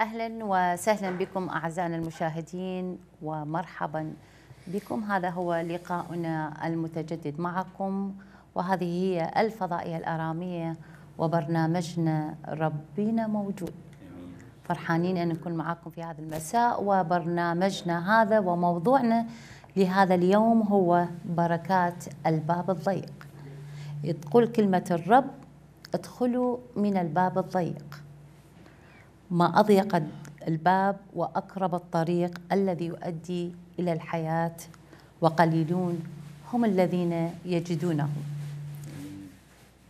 اهلا وسهلا بكم اعزائنا المشاهدين ومرحبا بكم هذا هو لقاؤنا المتجدد معكم وهذه هي الفضائيه الاراميه وبرنامجنا ربنا موجود فرحانين ان نكون معكم في هذا المساء وبرنامجنا هذا وموضوعنا لهذا اليوم هو بركات الباب الضيق تقول كلمه الرب ادخلوا من الباب الضيق ما أضيق الباب وأقرب الطريق الذي يؤدي إلى الحياة وقليلون هم الذين يجدونه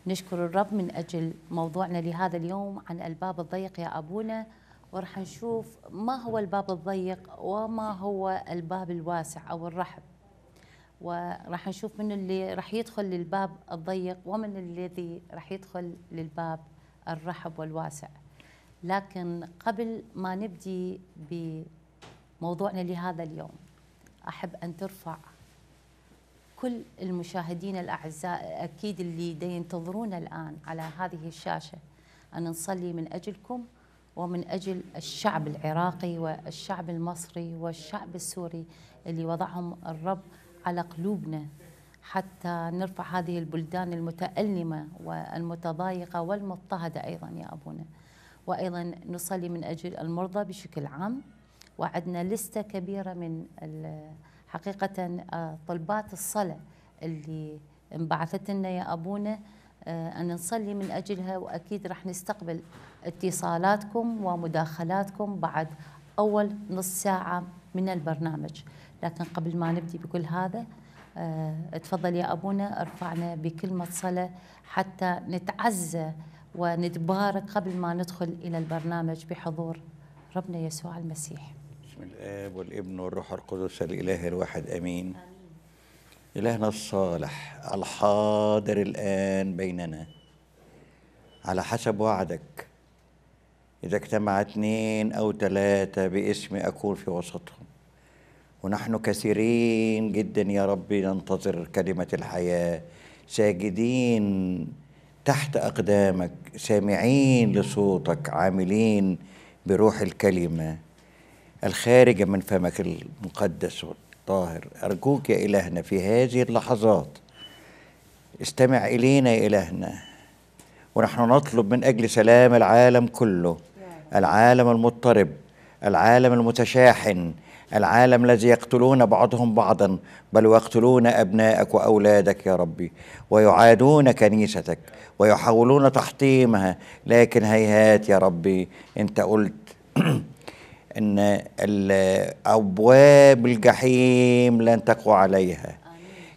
نشكر الرب من أجل موضوعنا لهذا اليوم عن الباب الضيق يا أبونا وراح نشوف ما هو الباب الضيق وما هو الباب الواسع أو الرحب وراح نشوف من اللي راح يدخل للباب الضيق ومن الذي راح يدخل للباب الرحب والواسع لكن قبل ما نبدي بموضوعنا لهذا اليوم احب ان ترفع كل المشاهدين الاعزاء اكيد اللي ينتظرون الان على هذه الشاشه ان نصلي من اجلكم ومن اجل الشعب العراقي والشعب المصري والشعب السوري اللي وضعهم الرب على قلوبنا حتى نرفع هذه البلدان المتألمة والمتضايقة والمضطهدة أيضا يا أبونا وايضا نصلي من اجل المرضى بشكل عام وعدنا لستة كبيرة من حقيقة آه، طلبات الصلاة اللي انبعثت لنا يا أبونا آه، أن نصلي من أجلها وأكيد راح نستقبل اتصالاتكم ومداخلاتكم بعد أول نص ساعة من البرنامج لكن قبل ما نبدي بكل هذا اتفضل آه، تفضل يا أبونا ارفعنا بكلمة صلاة حتى نتعزى ونتبارك قبل ما ندخل إلى البرنامج بحضور ربنا يسوع المسيح بسم الآب والابن والروح القدس الإله الواحد أمين, آمين. إلهنا الصالح الحاضر الآن بيننا على حسب وعدك إذا اجتمع اثنين أو ثلاثة باسمي أكون في وسطهم ونحن كثيرين جدا يا رب ننتظر كلمة الحياة ساجدين تحت أقدامك سامعين لصوتك عاملين بروح الكلمة الخارجة من فمك المقدس والطاهر أرجوك يا إلهنا في هذه اللحظات استمع إلينا يا إلهنا ونحن نطلب من أجل سلام العالم كله العالم المضطرب العالم المتشاحن العالم الذي يقتلون بعضهم بعضا بل ويقتلون أبنائك وأولادك يا ربي ويعادون كنيستك ويحاولون تحطيمها لكن هيهات يا ربي أنت قلت أن أبواب الجحيم لن تقوى عليها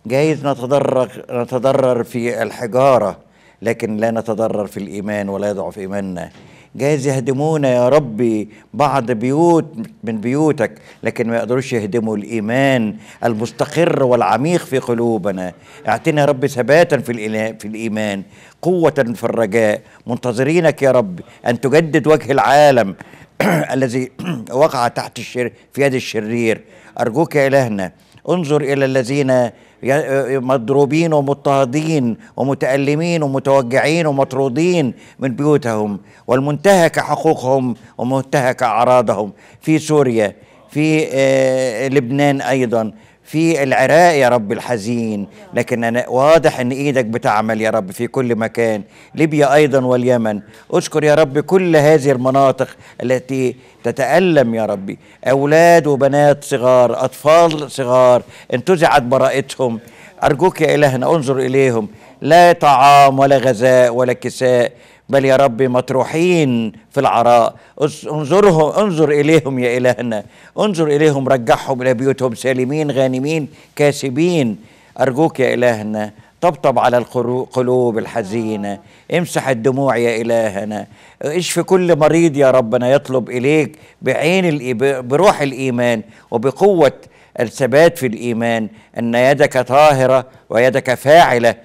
جايز نتضرر, نتضرر في الحجارة لكن لا نتضرر في الإيمان ولا يضعف إيماننا جايز يهدمونا يا ربي بعض بيوت من بيوتك لكن ما يقدروش يهدموا الإيمان المستقر والعميق في قلوبنا اعتنا يا ربي ثباتا في, في الإيمان قوة في الرجاء منتظرينك يا ربي أن تجدد وجه العالم الذي وقع تحت الشر في يد الشرير أرجوك يا إلهنا انظر إلى الذين يعني، آه، مضروبين ومضطهدين ومتألمين ومتوجعين ومطرودين من بيوتهم والمنتهك حقوقهم ومنتهك أعراضهم في سوريا في آه، لبنان أيضا في العراق يا رب الحزين لكن أنا واضح أن إيدك بتعمل يا رب في كل مكان ليبيا أيضا واليمن أشكر يا رب كل هذه المناطق التي تتألم يا ربي أولاد وبنات صغار أطفال صغار انتزعت براءتهم أرجوك يا إلهنا انظر إليهم لا طعام ولا غذاء ولا كساء بل يا رب مطروحين في العراء انظرهم انظر اليهم يا الهنا انظر اليهم رجعهم الى بيوتهم سالمين غانمين كاسبين ارجوك يا الهنا طبطب على القلوب الحزينه امسح الدموع يا الهنا اشفي كل مريض يا ربنا يطلب اليك بعين بروح الايمان وبقوه الثبات في الايمان ان يدك طاهره ويدك فاعله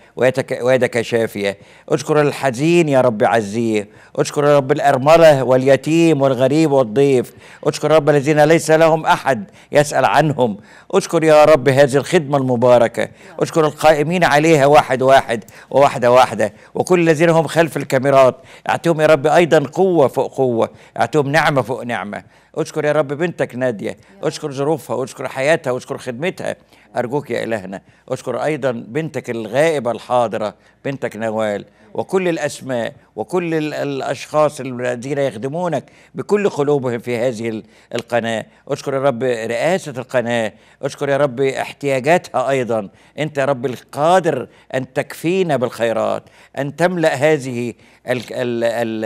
ويدك شافية أشكر الحزين يا رب عزيه أشكر يا رب الأرملة واليتيم والغريب والضيف أشكر يا رب الذين ليس لهم أحد يسأل عنهم أشكر يا رب هذه الخدمة المباركة أشكر القائمين عليها واحد واحد وواحدة واحدة وكل الذين هم خلف الكاميرات أعطيهم يا رب أيضا قوة فوق قوة أعطيهم نعمة فوق نعمة أشكر يا رب بنتك نادية أشكر ظروفها أشكر حياتها أشكر خدمتها أرجوك يا إلهنا أذكر أيضا بنتك الغائبة الحاضرة بنتك نوال وكل الأسماء وكل الأشخاص الذين يخدمونك بكل قلوبهم في هذه القناة أشكر يا رب رئاسة القناة أشكر يا رب احتياجاتها أيضا أنت يا رب القادر أن تكفينا بالخيرات أن تملأ هذه الـ الـ الـ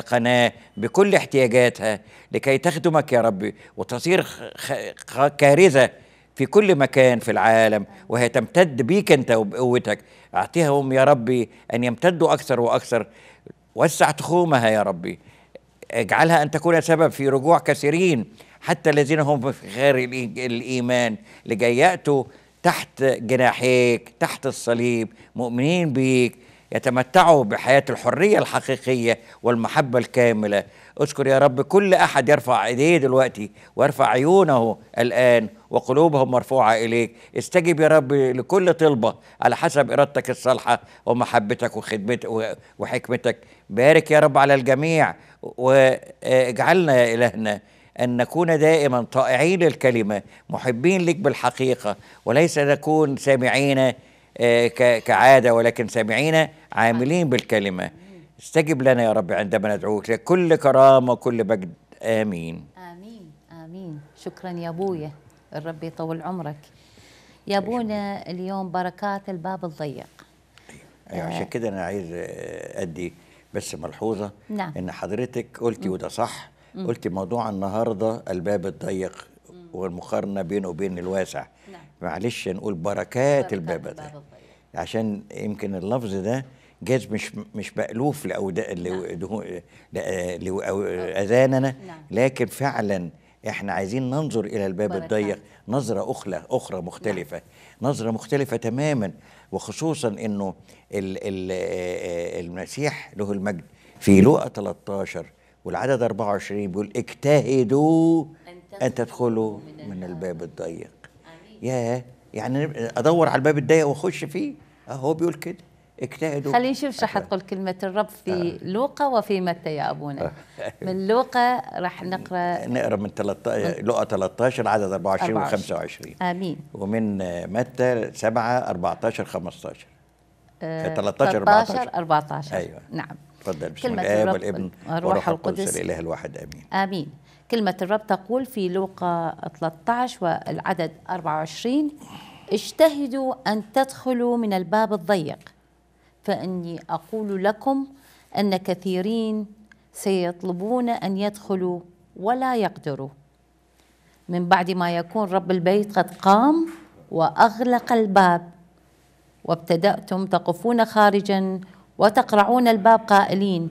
القناة بكل احتياجاتها لكي تخدمك يا رب وتصير كارثة في كل مكان في العالم وهي تمتد بيك أنت وبقوتك أعطيهم يا ربي أن يمتدوا أكثر وأكثر وسع تخومها يا ربي اجعلها أن تكون سبب في رجوع كثيرين حتى الذين هم في غير الإيمان لكي يأتوا تحت جناحيك تحت الصليب مؤمنين بيك يتمتعوا بحياة الحرية الحقيقية والمحبة الكاملة أشكر يا رب كل أحد يرفع إيديه دلوقتي ويرفع عيونه الآن وقلوبهم مرفوعة إليك استجب يا رب لكل طلبة على حسب إرادتك الصالحة ومحبتك وخدمتك وحكمتك بارك يا رب على الجميع واجعلنا يا إلهنا أن نكون دائما طائعين للكلمة محبين لك بالحقيقة وليس نكون سامعين آه، كعادة ولكن سامعين عاملين بالكلمة استجب لنا يا رب عندما ندعوك لكل كرامة وكل مجد آمين آمين آمين شكرا يا أبويا الرب يطول عمرك يا أبونا اليوم بركات الباب الضيق أيوة آه. عشان كده أنا عايز أدي بس ملحوظة نعم. إن حضرتك قلتي وده صح قلتي موضوع النهاردة الباب الضيق والمقارنة بينه وبين الواسع نعم. معلش نقول بركات الباب الضيق عشان يمكن اللفظ ده جاز مش مش مألوف لأذاننا نعم. نعم. لكن فعلا احنا عايزين ننظر الى الباب الضيق نظره اخرى اخرى نعم. مختلفه نظره مختلفه تماما وخصوصا انه آه، المسيح له المجد في لوقا 13 والعدد 24 بيقول اجتهدوا ان تدخلوا من الباب الضيق يا يعني ادور على الباب الضيق واخش فيه اهو بيقول كده اجتهدوا خلينا نشوف شو حتقول كلمة الرب في آه. لوقا وفي متى يا أبونا من لوقا راح نقرأ نقرأ من 13 لوقا 13 عدد 24, و25 آمين ومن متى 7 14 15 آه 13 14 14 أيوه نعم تفضل بسم كلمة الآب والابن والروح القدس, القدس الإله الواحد آمين آمين كلمة الرب تقول في لوقا 13 والعدد 24 اجتهدوا أن تدخلوا من الباب الضيق فاني اقول لكم ان كثيرين سيطلبون ان يدخلوا ولا يقدروا من بعد ما يكون رب البيت قد قام واغلق الباب وابتداتم تقفون خارجا وتقرعون الباب قائلين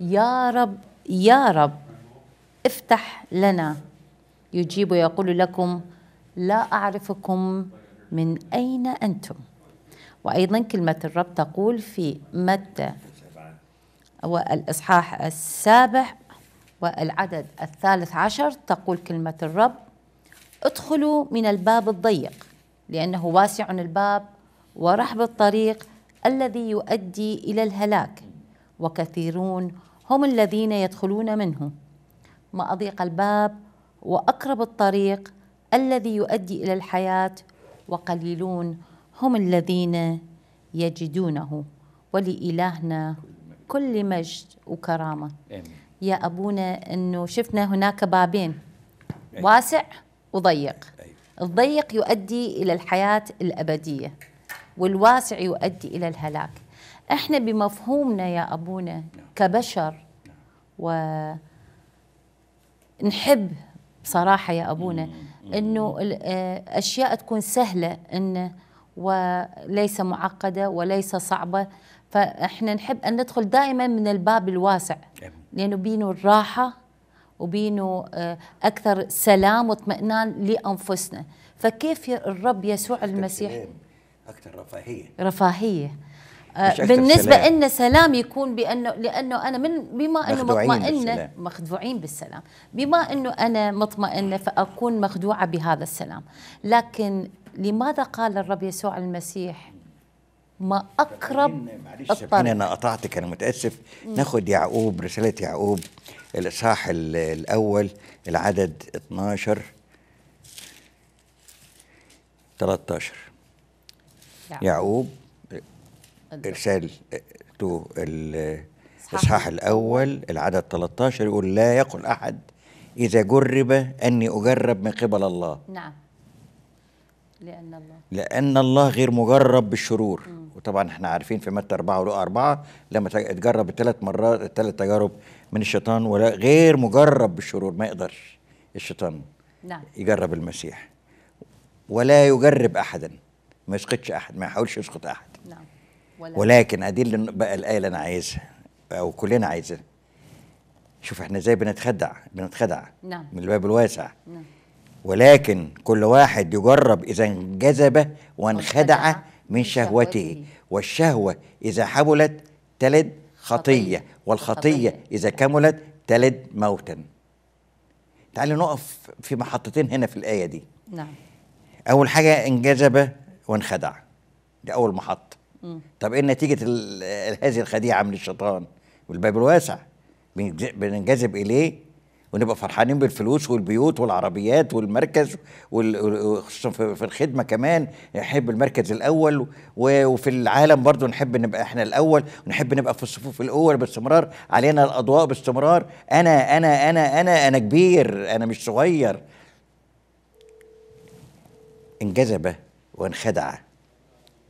يا رب يا رب افتح لنا يجيب ويقول لكم لا اعرفكم من اين انتم وأيضا كلمة الرب تقول في متى والإصحاح السابع والعدد الثالث عشر تقول كلمة الرب ادخلوا من الباب الضيق لأنه واسع الباب ورحب الطريق الذي يؤدي إلى الهلاك وكثيرون هم الذين يدخلون منه ما أضيق الباب وأقرب الطريق الذي يؤدي إلى الحياة وقليلون هم الذين يجدونه ولإلهنا كل مجد وكرامة آمين. يا أبونا أنه شفنا هناك بابين أيوة. واسع وضيق أيوة. الضيق يؤدي إلى الحياة الأبدية والواسع يؤدي إلى الهلاك احنا بمفهومنا يا أبونا نعم. كبشر نعم. ونحب بصراحة يا أبونا أنه الأشياء آه، تكون سهلة أنه وليس معقده وليس صعبه فاحنا نحب ان ندخل دائما من الباب الواسع لانه بينه الراحه وبينه آه، اكثر سلام واطمئنان لانفسنا فكيف الرب يسوع المسيح اكثر رفاهيه رفاهيه آه، بالنسبه سلام. ان سلام يكون بانه لانه انا من بما انه مطمئنه مخدوعين بالسلام بما انه انا مطمئنه فاكون مخدوعه بهذا السلام لكن لماذا قال الرب يسوع المسيح ما اقرب الطريق انا قطعتك انا متاسف ناخد يعقوب رساله يعقوب الاصحاح الاول العدد 12 13 يعقوب, ارسال الاصحاح الاول العدد 13 يقول لا يقل احد اذا جرب اني اجرب من قبل الله نعم لأن الله لأن الله غير مجرب بالشرور وطبعا احنا عارفين في متى أربعة ولقى أربعة لما تجرب الثلاث مرات الثلاث تجارب من الشيطان ولا غير مجرب بالشرور ما يقدرش الشيطان نعم. يجرب المسيح ولا يجرب أحدا ما يسقطش أحد ما يحاولش يسقط أحد نعم. ولا ولكن أدي اللي بقى الآية اللي أنا عايزها أو كلنا عايزها شوف احنا ازاي بنتخدع بنتخدع نعم. من الباب الواسع نعم. ولكن كل واحد يجرب إذا انجذب وانخدع من شهوته والشهوة إذا حبلت تلد خطية والخطية إذا كملت تلد موتا تعالي نقف في محطتين هنا في الآية دي نعم أول حاجة انجذب وانخدع دي أول محطة طب إيه نتيجة هذه الخديعة من الشيطان والباب الواسع بننجذب إليه ونبقى فرحانين بالفلوس والبيوت والعربيات والمركز وخصوصا في الخدمه كمان نحب المركز الاول وفي العالم برضو نحب نبقى احنا الاول ونحب نبقى في الصفوف الاول باستمرار علينا الاضواء باستمرار انا انا انا انا انا كبير انا مش صغير انجذب وانخدع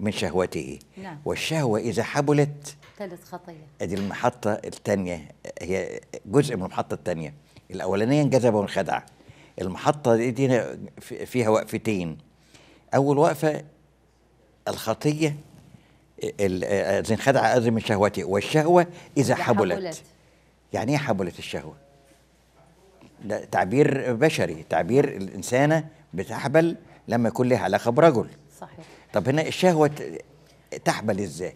من شهوته نعم. والشهوة إذا حبلت ثالث خطية أدي المحطة الثانية هي جزء من المحطة الثانية الاولانيه انجذب وانخدع المحطه دي فيها وقفتين اول وقفه الخطيه انخدع آه، أذر من شهوته والشهوه اذا حبلت. حبلت يعني ايه حبلت الشهوه ده تعبير بشري تعبير الانسانه بتحبل لما يكون لها علاقه برجل صحيح طب هنا الشهوه تحبل ازاي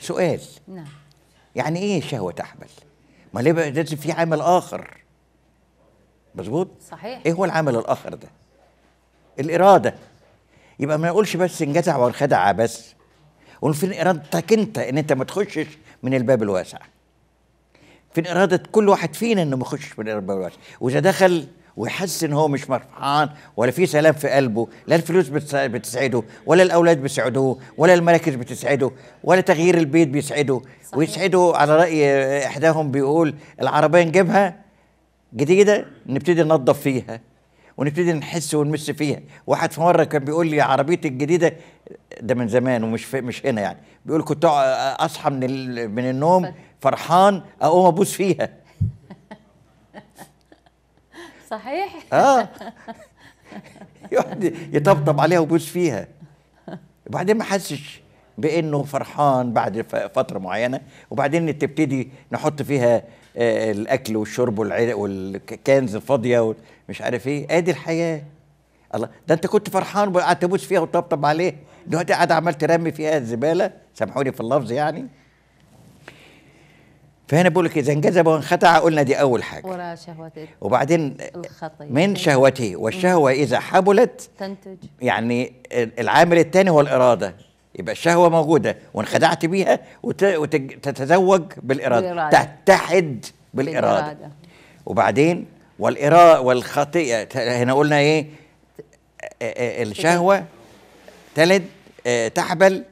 سؤال نعم يعني ايه شهوه تحبل ما ليه لازم في عامل اخر مظبوط صحيح ايه هو العمل الاخر ده الاراده يبقى ما نقولش بس انجزع وانخدع بس قول فين ارادتك انت ان انت ما تخشش من الباب الواسع فين اراده كل واحد فينا انه ما يخشش من الباب الواسع واذا دخل ويحس ان هو مش مرفعان ولا في سلام في قلبه لا الفلوس بتسعده ولا الاولاد بيسعدوه ولا المراكز بتسعده ولا تغيير البيت بيسعده صحيح. ويسعده على راي احداهم بيقول العربيه نجيبها جديده إيه نبتدي ننظف فيها ونبتدي نحس ونمس فيها واحد في مره كان بيقول لي عربيتي الجديده ده من زمان ومش مش هنا يعني بيقول كنت اصحى من من النوم فرحان اقوم ابوس فيها صحيح اه يقعد يطبطب عليها ويبوس فيها وبعدين ما حسش بانه فرحان بعد فتره معينه وبعدين تبتدي نحط فيها الاكل والشرب والعرق والكنز الفاضيه مش عارف ايه ادي الحياه الله ده انت كنت فرحان وقعدت تبوس فيها وتطبطب عليه دلوقتي قاعد عمال ترمي فيها الزباله سامحوني في اللفظ يعني فهنا بقول لك اذا انجذب وانخدع قلنا دي اول حاجه وراء شهوته وبعدين الخطيئة من شهوته والشهوه اذا حبلت تنتج يعني العامل الثاني هو الاراده يبقى الشهوه موجوده وانخدعت بيها وتتزوج بالإرادة. بالاراده تتحد بالاراده, بالإرادة. وبعدين والاراده والخطيئه هنا قلنا ايه الشهوه تلد تحبل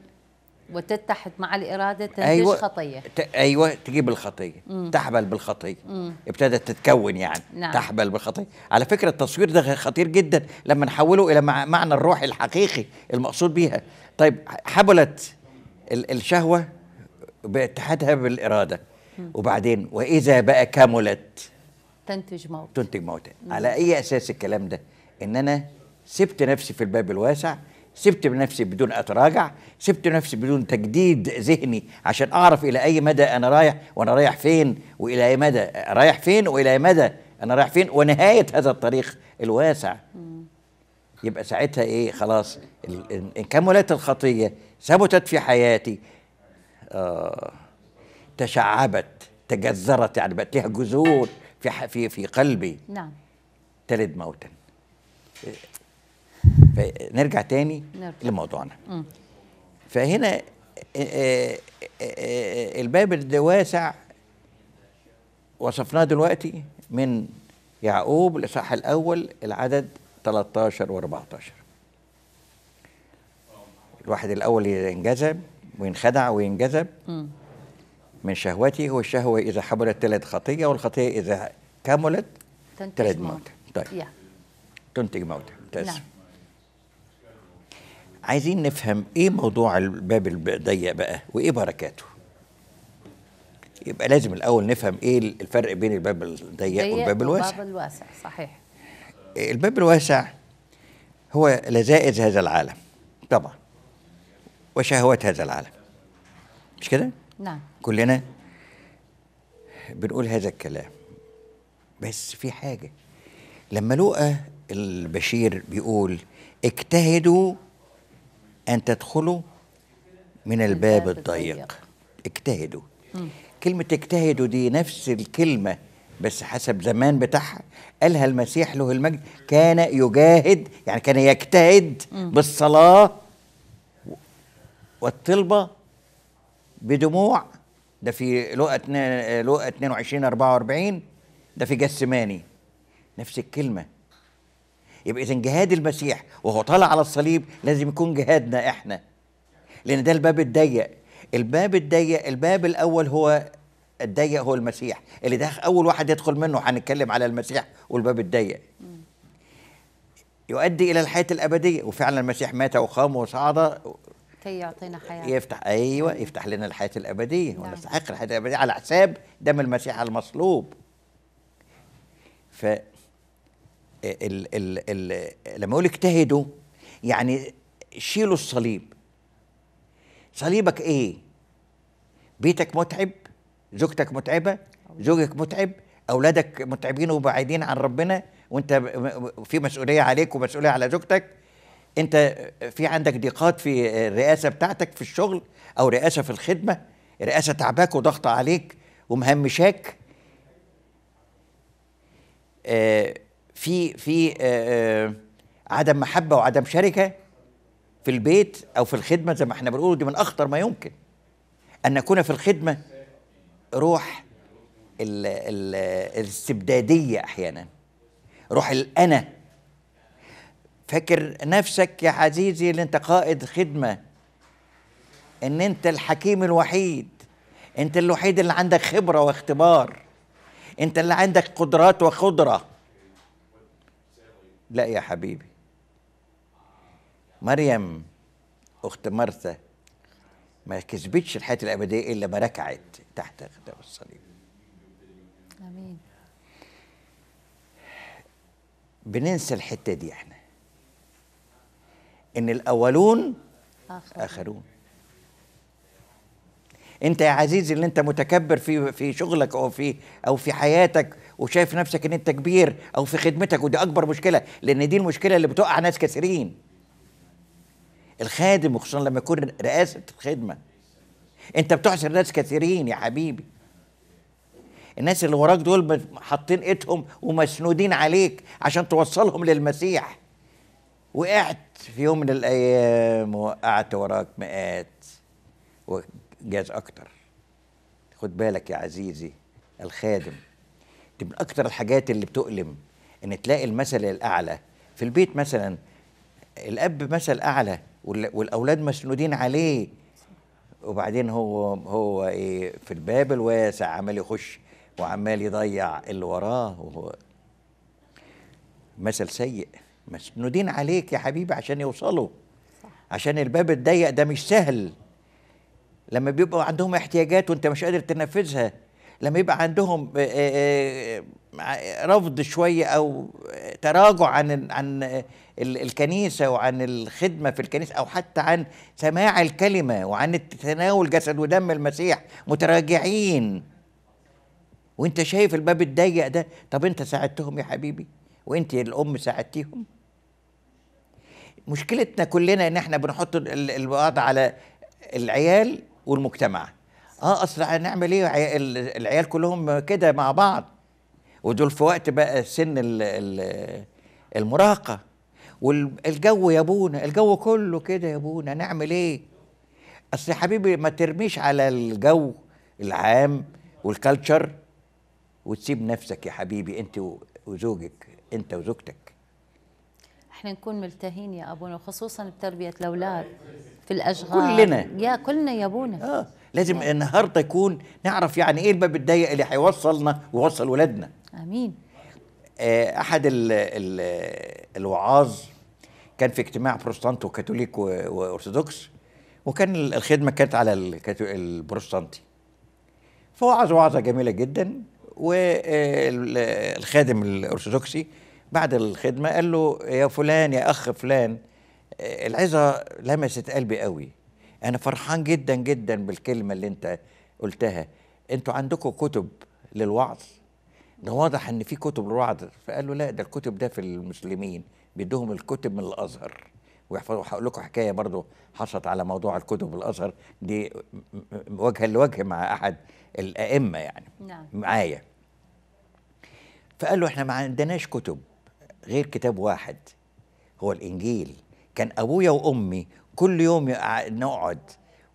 وتتحد مع الإرادة تنتج أيوة خطية أيوة تجيب الخطية مم. تحبل بالخطية مم. ابتدت تتكون يعني نعم. تحبل بالخطية على فكرة التصوير ده خطير جدا لما نحوله إلى معنى الروح الحقيقي المقصود بيها طيب حبلت الشهوة باتحادها بالإرادة مم. وبعدين وإذا بقى كملت تنتج موت تنتج موت على أي أساس الكلام ده إن أنا سبت نفسي في الباب الواسع سبت نفسي بدون اتراجع سبت نفسي بدون تجديد ذهني عشان اعرف الى اي مدى انا رايح وانا رايح فين والى اي مدى رايح فين والى اي مدى انا رايح فين ونهايه هذا الطريق الواسع يبقى ساعتها ايه خلاص ان كملت الخطيه ثبتت في حياتي آه تشعبت تجذرت يعني بقت لها جذور في في في قلبي نعم تلد موتا فنرجع تاني نرجع. لموضوعنا م. فهنا آه، آه، آه، الباب ده واسع وصفناه دلوقتي من يعقوب الاصحاح الاول العدد 13 و14 الواحد الاول ينجذب وينخدع وينجذب من شهوته والشهوه اذا حبلت تلد خطيه والخطيه اذا كملت تلد موت طيب تنتج موت ممتاز نعم. عايزين نفهم ايه موضوع الباب الضيق بقى وايه بركاته يبقى لازم الاول نفهم ايه الفرق بين الباب الضيق والباب الواسع الباب الواسع صحيح الباب الواسع هو لذائذ هذا العالم طبعا وشهوات هذا العالم مش كده نعم كلنا بنقول هذا الكلام بس في حاجه لما لقى البشير بيقول اجتهدوا أن تدخلوا من الباب الضيق اجتهدوا كلمة اجتهدوا دي نفس الكلمة بس حسب زمان بتاعها قالها المسيح له المجد كان يجاهد يعني كان يجتهد بالصلاة والطلبة بدموع ده في لقى لقى 22 44 ده في جسماني نفس الكلمه يبقى اذا جهاد المسيح وهو طالع على الصليب لازم يكون جهادنا احنا لان ده الباب الضيق الباب الضيق الباب الاول هو الضيق هو المسيح اللي ده اول واحد يدخل منه هنتكلم على المسيح والباب الضيق يؤدي الى الحياه الابديه وفعلا المسيح مات وقام وصعد كي يعطينا حياه يفتح ايوه يفتح لنا الحياه الابديه نعم. ونستحق الحياه الابديه على حساب دم المسيح المصلوب ف ال ال ال لما يقول اجتهدوا يعني شيلوا الصليب صليبك ايه بيتك متعب زوجتك متعبه زوجك متعب اولادك متعبين وبعيدين عن ربنا وانت في مسؤوليه عليك ومسؤوليه على زوجتك انت في عندك ضيقات في الرئاسه بتاعتك في الشغل او رئاسه في الخدمه رئاسه تعباك وضغط عليك ومهمشاك آه في في آه، آه، عدم محبه وعدم شركه في البيت او في الخدمه زي ما احنا بنقول دي من اخطر ما يمكن ان نكون في الخدمه روح الـ الـ الاستبداديه احيانا روح الانا فاكر نفسك يا عزيزي اللي انت قائد خدمه ان انت الحكيم الوحيد انت الوحيد اللي عندك خبره واختبار انت اللي عندك قدرات وقدره لا يا حبيبي مريم اخت مرثا ما كسبتش الحياه الابديه الا ما ركعت تحت اقدام الصليب امين بننسى الحته دي احنا ان الاولون آخر. اخرون انت يا عزيزي اللي انت متكبر في في شغلك او في او في حياتك وشايف نفسك ان انت كبير او في خدمتك ودي اكبر مشكله لان دي المشكله اللي بتقع ناس كثيرين الخادم وخصوصا لما يكون رئاسه الخدمه انت بتحسر ناس كثيرين يا حبيبي الناس اللي وراك دول حاطين ايدهم ومسنودين عليك عشان توصلهم للمسيح وقعت في يوم من الايام وقعت وراك مئات وجاز اكتر خد بالك يا عزيزي الخادم دي من اكتر الحاجات اللي بتؤلم ان تلاقي المثل الاعلى في البيت مثلا الاب مثل اعلى والاولاد مسنودين عليه وبعدين هو هو ايه في الباب الواسع عمال يخش وعمال يضيع اللي وراه وهو مثل سيء مسنودين عليك يا حبيبي عشان يوصلوا صح. عشان الباب الضيق ده مش سهل لما بيبقوا عندهم احتياجات وانت مش قادر تنفذها لما يبقى عندهم آه، آه، آه، رفض شويه او تراجع عن عن الكنيسه وعن الخدمه في الكنيسه او حتى عن سماع الكلمه وعن تناول جسد ودم المسيح متراجعين وانت شايف الباب الضيق ده طب انت ساعدتهم يا حبيبي وانت الام ساعدتيهم مشكلتنا كلنا ان احنا بنحط الوضع على العيال والمجتمع اه اصل هنعمل ايه العيال كلهم كده مع بعض ودول في وقت بقى سن المراهقه والجو يا ابونا الجو كله كده يا ابونا نعمل ايه اصل يا حبيبي ما ترميش على الجو العام والكالتشر وتسيب نفسك يا حبيبي انت وزوجك انت وزوجتك احنا نكون ملتهين يا ابونا وخصوصا بتربيه الاولاد في الاشغال كلنا يا كلنا يا ابونا آه. لازم نعم. النهارده يكون نعرف يعني ايه الباب الضيق اللي هيوصلنا ويوصل ولادنا امين آه، احد ال ال الوعاظ كان في اجتماع بروتستانت وكاثوليك وارثوذكس وكان الخدمه كانت على البروتستانتي فوعظ وعظه جميله جدا والخادم آه، الارثوذكسي بعد الخدمه قال له يا فلان يا اخ فلان آه، العظه لمست قلبي قوي انا فرحان جدا جدا بالكلمه اللي انت قلتها انتوا عندكم كتب للوعظ ده واضح ان في كتب للوعظ فقالوا لا ده الكتب ده في المسلمين بيدوهم الكتب من الازهر ويحفظوا هقول لكم حكايه برضو حصلت على موضوع الكتب الازهر دي وجها لوجه مع احد الائمه يعني نعم. معايا فقال له احنا ما عندناش كتب غير كتاب واحد هو الانجيل كان ابويا وامي كل يوم نقعد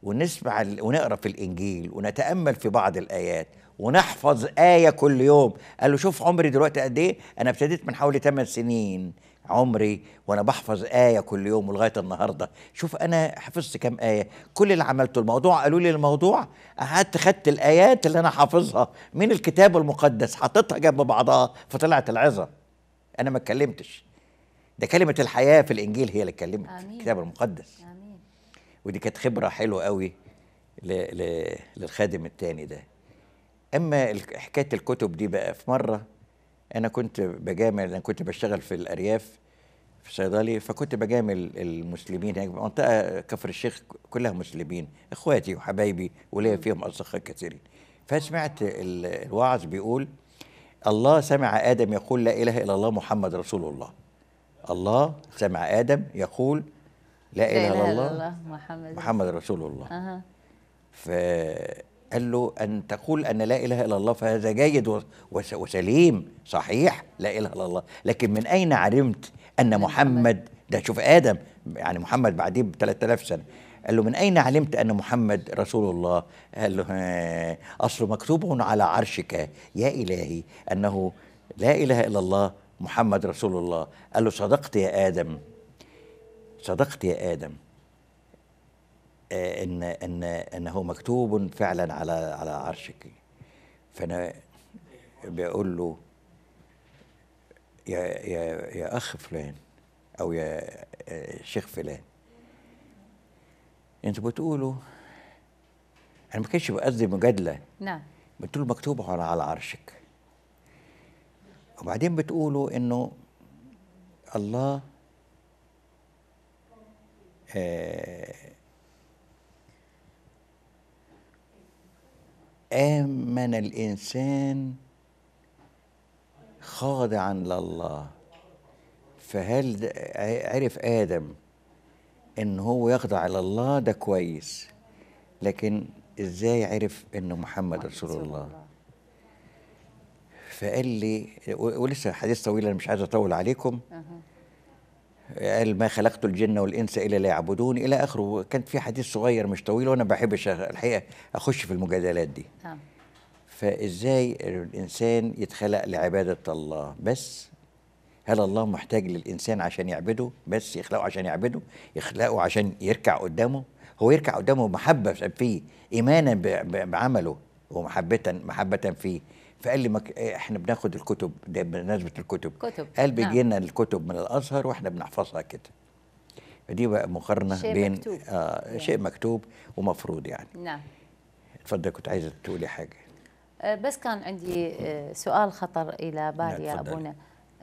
ونسمع ونقرا في الانجيل ونتامل في بعض الايات ونحفظ ايه كل يوم قال له شوف عمري دلوقتي قد ايه انا ابتديت من حوالي 8 سنين عمري وانا بحفظ ايه كل يوم ولغايه النهارده شوف انا حفظت كام ايه كل اللي عملته الموضوع قالوا لي الموضوع قعدت خدت الايات اللي انا حافظها من الكتاب المقدس حطيتها جنب بعضها فطلعت العظه انا ما اتكلمتش ده كلمه الحياه في الانجيل هي اللي اتكلمت الكتاب المقدس آمين. ودي كانت خبره حلوه قوي للخادم التاني ده اما حكايه الكتب دي بقى في مره انا كنت بجامل انا كنت بشتغل في الارياف في صيدلي فكنت بجامل المسلمين يعني منطقه كفر الشيخ كلها مسلمين اخواتي وحبايبي وليا فيهم اصدقاء كثيرين فسمعت الواعظ بيقول الله سمع ادم يقول لا اله الا الله محمد رسول الله الله سمع ادم يقول لا اله الا الله, الله محمد محمد رسول الله أه. فقال له ان تقول ان لا اله الا الله فهذا جيد وسليم صحيح لا اله الا الله لكن من اين علمت ان محمد ده شوف ادم يعني محمد بعديه ب 3000 سنه قال له من أين علمت أن محمد رسول الله قال له أصل مكتوب على عرشك يا إلهي أنه لا إله إلا الله محمد رسول الله قال له صدقت يا آدم صدقت يا آدم آه، ان ان انه مكتوب فعلا على على عرشك فانا بقول له يا يا يا اخ فلان او يا آه، شيخ فلان انتوا بتقولوا انا ما كانش بقصدي مجادله نعم قلت له مكتوب على على عرشك وبعدين بتقولوا انه الله آه، آمن الإنسان خاضعا لله فهل عرف آدم إن هو يخضع لله ده كويس لكن إزاي عرف إنه محمد رسول الله فقال لي ولسه حديث طويل أنا مش عايز أطول عليكم قال ما خلقت الجن والانس الا ليعبدون الى اخره كان في حديث صغير مش طويل وانا ما بحبش الحقيقه اخش في المجادلات دي نعم. فازاي الانسان يتخلق لعباده الله بس هل الله محتاج للانسان عشان يعبده بس يخلقه عشان يعبده يخلقه عشان يركع قدامه هو يركع قدامه محبه فيه ايمانا بعمله ومحبه محبه فيه فقال لي مك... إيه، احنا بناخد الكتب ده بمناسبه الكتب كتب. قال نعم. بيجي لنا الكتب من الازهر واحنا بنحفظها كده فدي بقى مقارنه شيء بين مكتوب. آه شيء مكتوب ومفروض يعني نعم اتفضل كنت عايزه تقولي حاجه آه بس كان عندي آه سؤال خطر الى نعم، بالي يا ابونا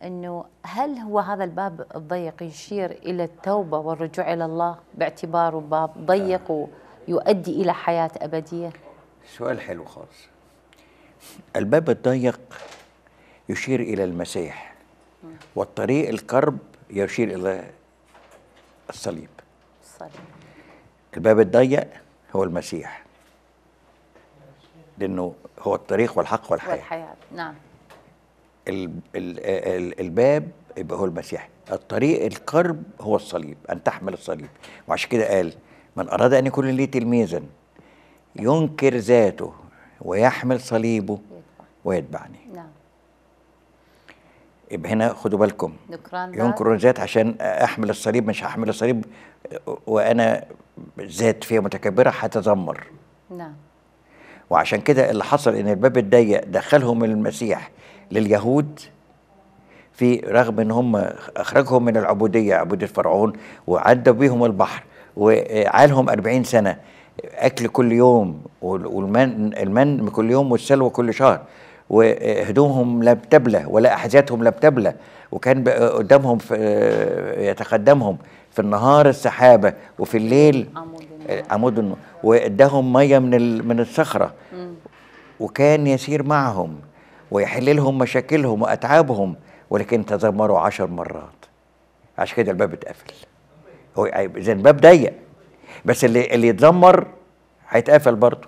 انه هل هو هذا الباب الضيق يشير الى التوبه والرجوع الى الله باعتباره باب آه. ضيق آه. ويؤدي الى حياه ابديه؟ سؤال حلو خالص الباب الضيق يشير إلى المسيح والطريق الكرب يشير إلى الصليب الصليب الباب الضيق هو المسيح لأنه هو الطريق والحق والحياة والحياة نعم الباب يبقى هو المسيح الطريق القرب هو الصليب أن تحمل الصليب وعشان كده قال من أراد أن يكون لي تلميذا ينكر ذاته ويحمل صليبه ويتبعني نعم يبقى هنا خدوا بالكم ينكر الذات عشان احمل الصليب مش هحمل الصليب وانا ذات فيها متكبره هتذمر نعم وعشان كده اللي حصل ان الباب الضيق دخلهم المسيح لليهود في رغم ان هم اخرجهم من العبوديه عبوديه فرعون وعدوا بيهم البحر وعالهم 40 سنه اكل كل يوم والمن المن كل يوم والسلوى كل شهر وهدومهم لا بتبلى ولا احذيتهم لا بتبلى وكان قدامهم في يتقدمهم في النهار السحابه وفي الليل عمود النور واداهم ميه من من الصخره وكان يسير معهم ويحل لهم مشاكلهم واتعابهم ولكن تذمروا عشر مرات عشان كده الباب اتقفل هو اذا الباب ضيق بس اللي اللي يتدمر هيتقفل برضه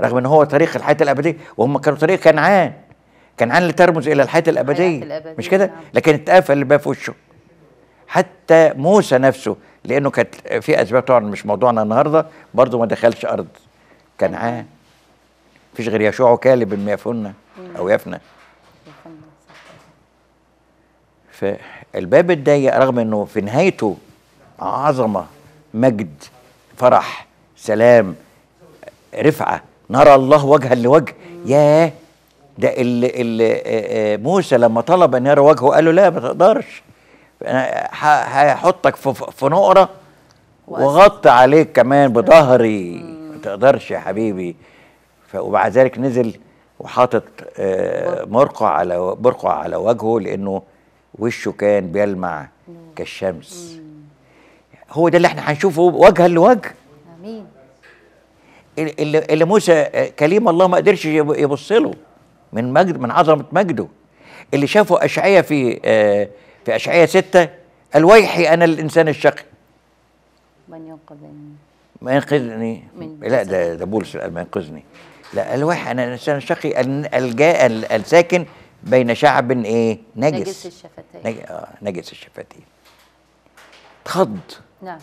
رغم ان هو طريق الحياه الابديه وهم كانوا طريق كنعان كنعان اللي ترمز الى الحياه الابديه, مش كده نعم. لكن اتقفل الباب في وشه حتى موسى نفسه لانه كانت في اسباب طبعا مش موضوعنا النهارده برضه ما دخلش ارض كنعان مفيش غير يشوع وكالب اللي يفنى او يفنى فالباب الضيق رغم انه في نهايته عظمه مجد فرح سلام رفعه نرى الله وجها لوجه يا ده اللي, اللي موسى لما طلب ان يرى وجهه قال له لا ما تقدرش انا هحطك في نقره وغطي عليك كمان بظهري ما تقدرش يا حبيبي وبعد ذلك نزل وحاطط مرقع على برقع على وجهه لانه وشه كان بيلمع كالشمس هو ده اللي احنا هنشوفه وجها لوجه امين اللي, اللي موسى كليم الله ما قدرش يبص له من مجد من عظمه مجده اللي شافه اشعيا في آه، في اشعيا ستة قال ويحي انا الانسان الشقي من ينقذني ما ينقذني من لا ده ده بولس ما ينقذني لا الواحد انا الانسان الشقي الجاء الساكن بين شعب ايه نجس نجس الشفتين آه، نجس الشفتين اتخض نعم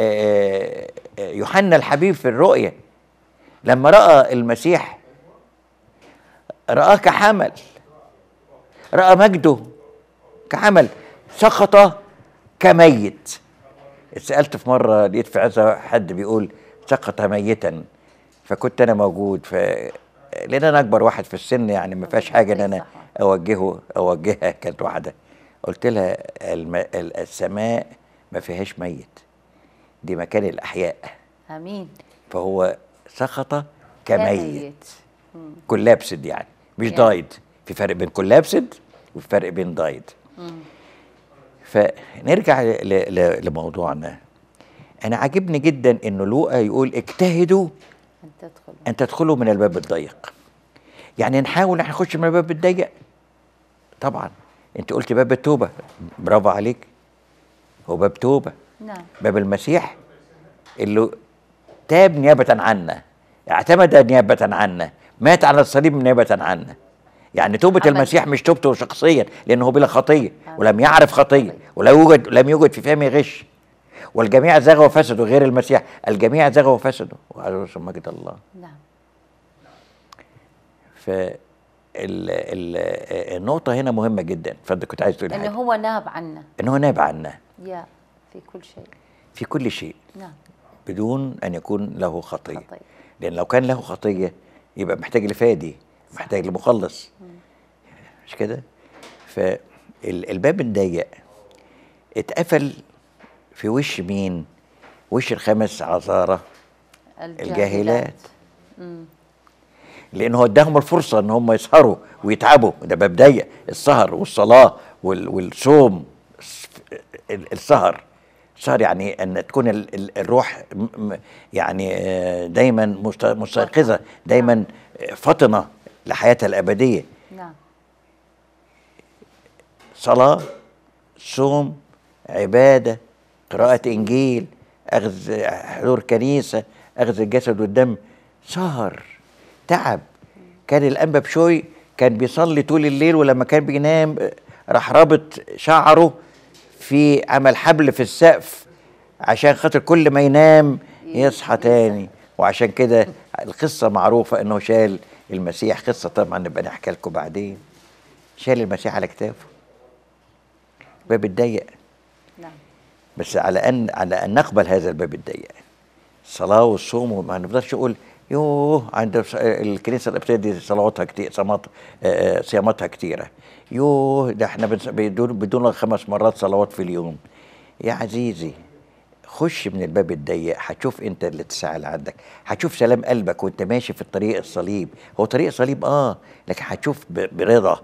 آه، آه، آه، يوحنا الحبيب في الرؤية لما رأى المسيح رآه كحمل رأى مجده كحمل سقط كميت اتسألت في مرة لقيت في عزة حد بيقول سقط ميتا فكنت أنا موجود ف لأن أنا أكبر واحد في السن يعني ما فيهاش حاجة إن أنا أوجهه أوجهها كانت واحدة قلت لها السماء ما فيهاش ميت دي مكان الأحياء أمين فهو سقط كميت كولابسد يعني مش يعني. دايد في فرق بين كولابسد وفي فرق بين دايد فنرجع لموضوعنا أنا عاجبني جدا ان لوقا يقول اجتهدوا أن تدخلوا أن تدخلوا من الباب الضيق يعني نحاول احنا نخش من الباب الضيق طبعا انت قلت باب التوبه برافو عليك هو باب توبه نعم باب المسيح اللي تاب نيابه عنا اعتمد نيابه عنا مات على الصليب نيابه عنا يعني توبة عمل. المسيح مش توبته شخصيا لأنه بلا خطية ولم يعرف خطية ولا يوجد لم يوجد في فهمه غش والجميع زغوا وفسدوا غير المسيح الجميع زغوا وفسدوا وقالوا ثم مجد الله نعم ف النقطة هنا مهمة جدا فانت كنت عايز تقول ان حاجة. هو ناب عنا ان هو ناب عنا يا في كل شيء في كل شيء نعم بدون أن يكون له خطية, خطية. لأن لو كان له خطية يبقى محتاج لفادي محتاج لمخلص مش كده فالباب الضيق اتقفل في وش مين وش الخمس عذارة الجاهلات, الجاهلات. مم. لان هو اداهم الفرصه ان هم يسهروا ويتعبوا ده باب ضيق السهر والصلاه والصوم السهر السهر يعني ان تكون الروح يعني آه، دايما مستيقظه دايما نعم. فطنه لحياتها الابديه نعم صلاه صوم عباده قراءه انجيل اخذ حضور كنيسه اخذ الجسد والدم سهر تعب كان الانبا بشوي كان بيصلي طول الليل ولما كان بينام آه، راح رابط شعره في عمل حبل في السقف عشان خاطر كل ما ينام يصحى تاني وعشان كده القصة معروفة انه شال المسيح قصة طبعا نبقى نحكي لكم بعدين شال المسيح على كتافه باب الضيق نعم بس على ان على ان نقبل هذا الباب الضيق الصلاة والصوم وما نفضلش نقول يوه عند الكنيسة الابتدائيه دي صلواتها كتير آه، آه، صياماتها كتيرة يوه ده احنا بيدونا خمس مرات صلوات في اليوم يا عزيزي خش من الباب الضيق هتشوف انت اللي تسعى عندك هتشوف سلام قلبك وانت ماشي في الطريق الصليب هو طريق صليب اه لكن هتشوف برضا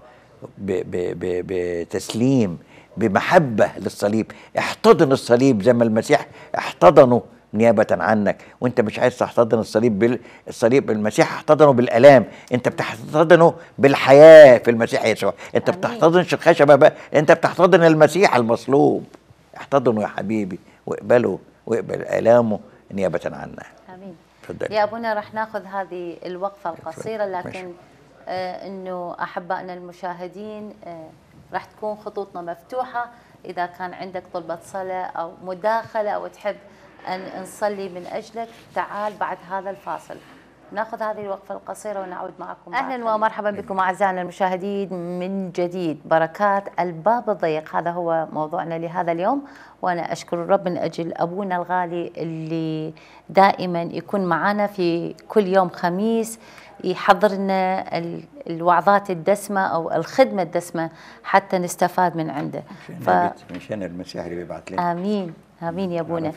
بتسليم بمحبه للصليب احتضن الصليب زي ما المسيح احتضنه نيابة عنك وانت مش عايز تحتضن الصليب بال... الصليب المسيح احتضنه بالالام انت بتحتضنه بالحياة في المسيح يسوع انت بتحتضنش الخشبة بقى انت بتحتضن المسيح المصلوب احتضنه يا حبيبي واقبله واقبل آلامه نيابة عنك امين فضل. يا ابونا رح ناخذ هذه الوقفة القصيرة لكن آه انه احبائنا المشاهدين آه راح تكون خطوطنا مفتوحة إذا كان عندك طلبة صلاة أو مداخلة أو تحب أن نصلي من أجلك تعال بعد هذا الفاصل ناخذ هذه الوقفة القصيرة ونعود معكم أهلا ومرحبا بكم أعزائنا المشاهدين من جديد بركات الباب الضيق هذا هو موضوعنا لهذا اليوم وأنا أشكر الرب من أجل أبونا الغالي اللي دائما يكون معنا في كل يوم خميس يحضرنا الوعظات الدسمة أو الخدمة الدسمة حتى نستفاد من عنده ف... المسيح اللي لنا آمين امين يا ابونا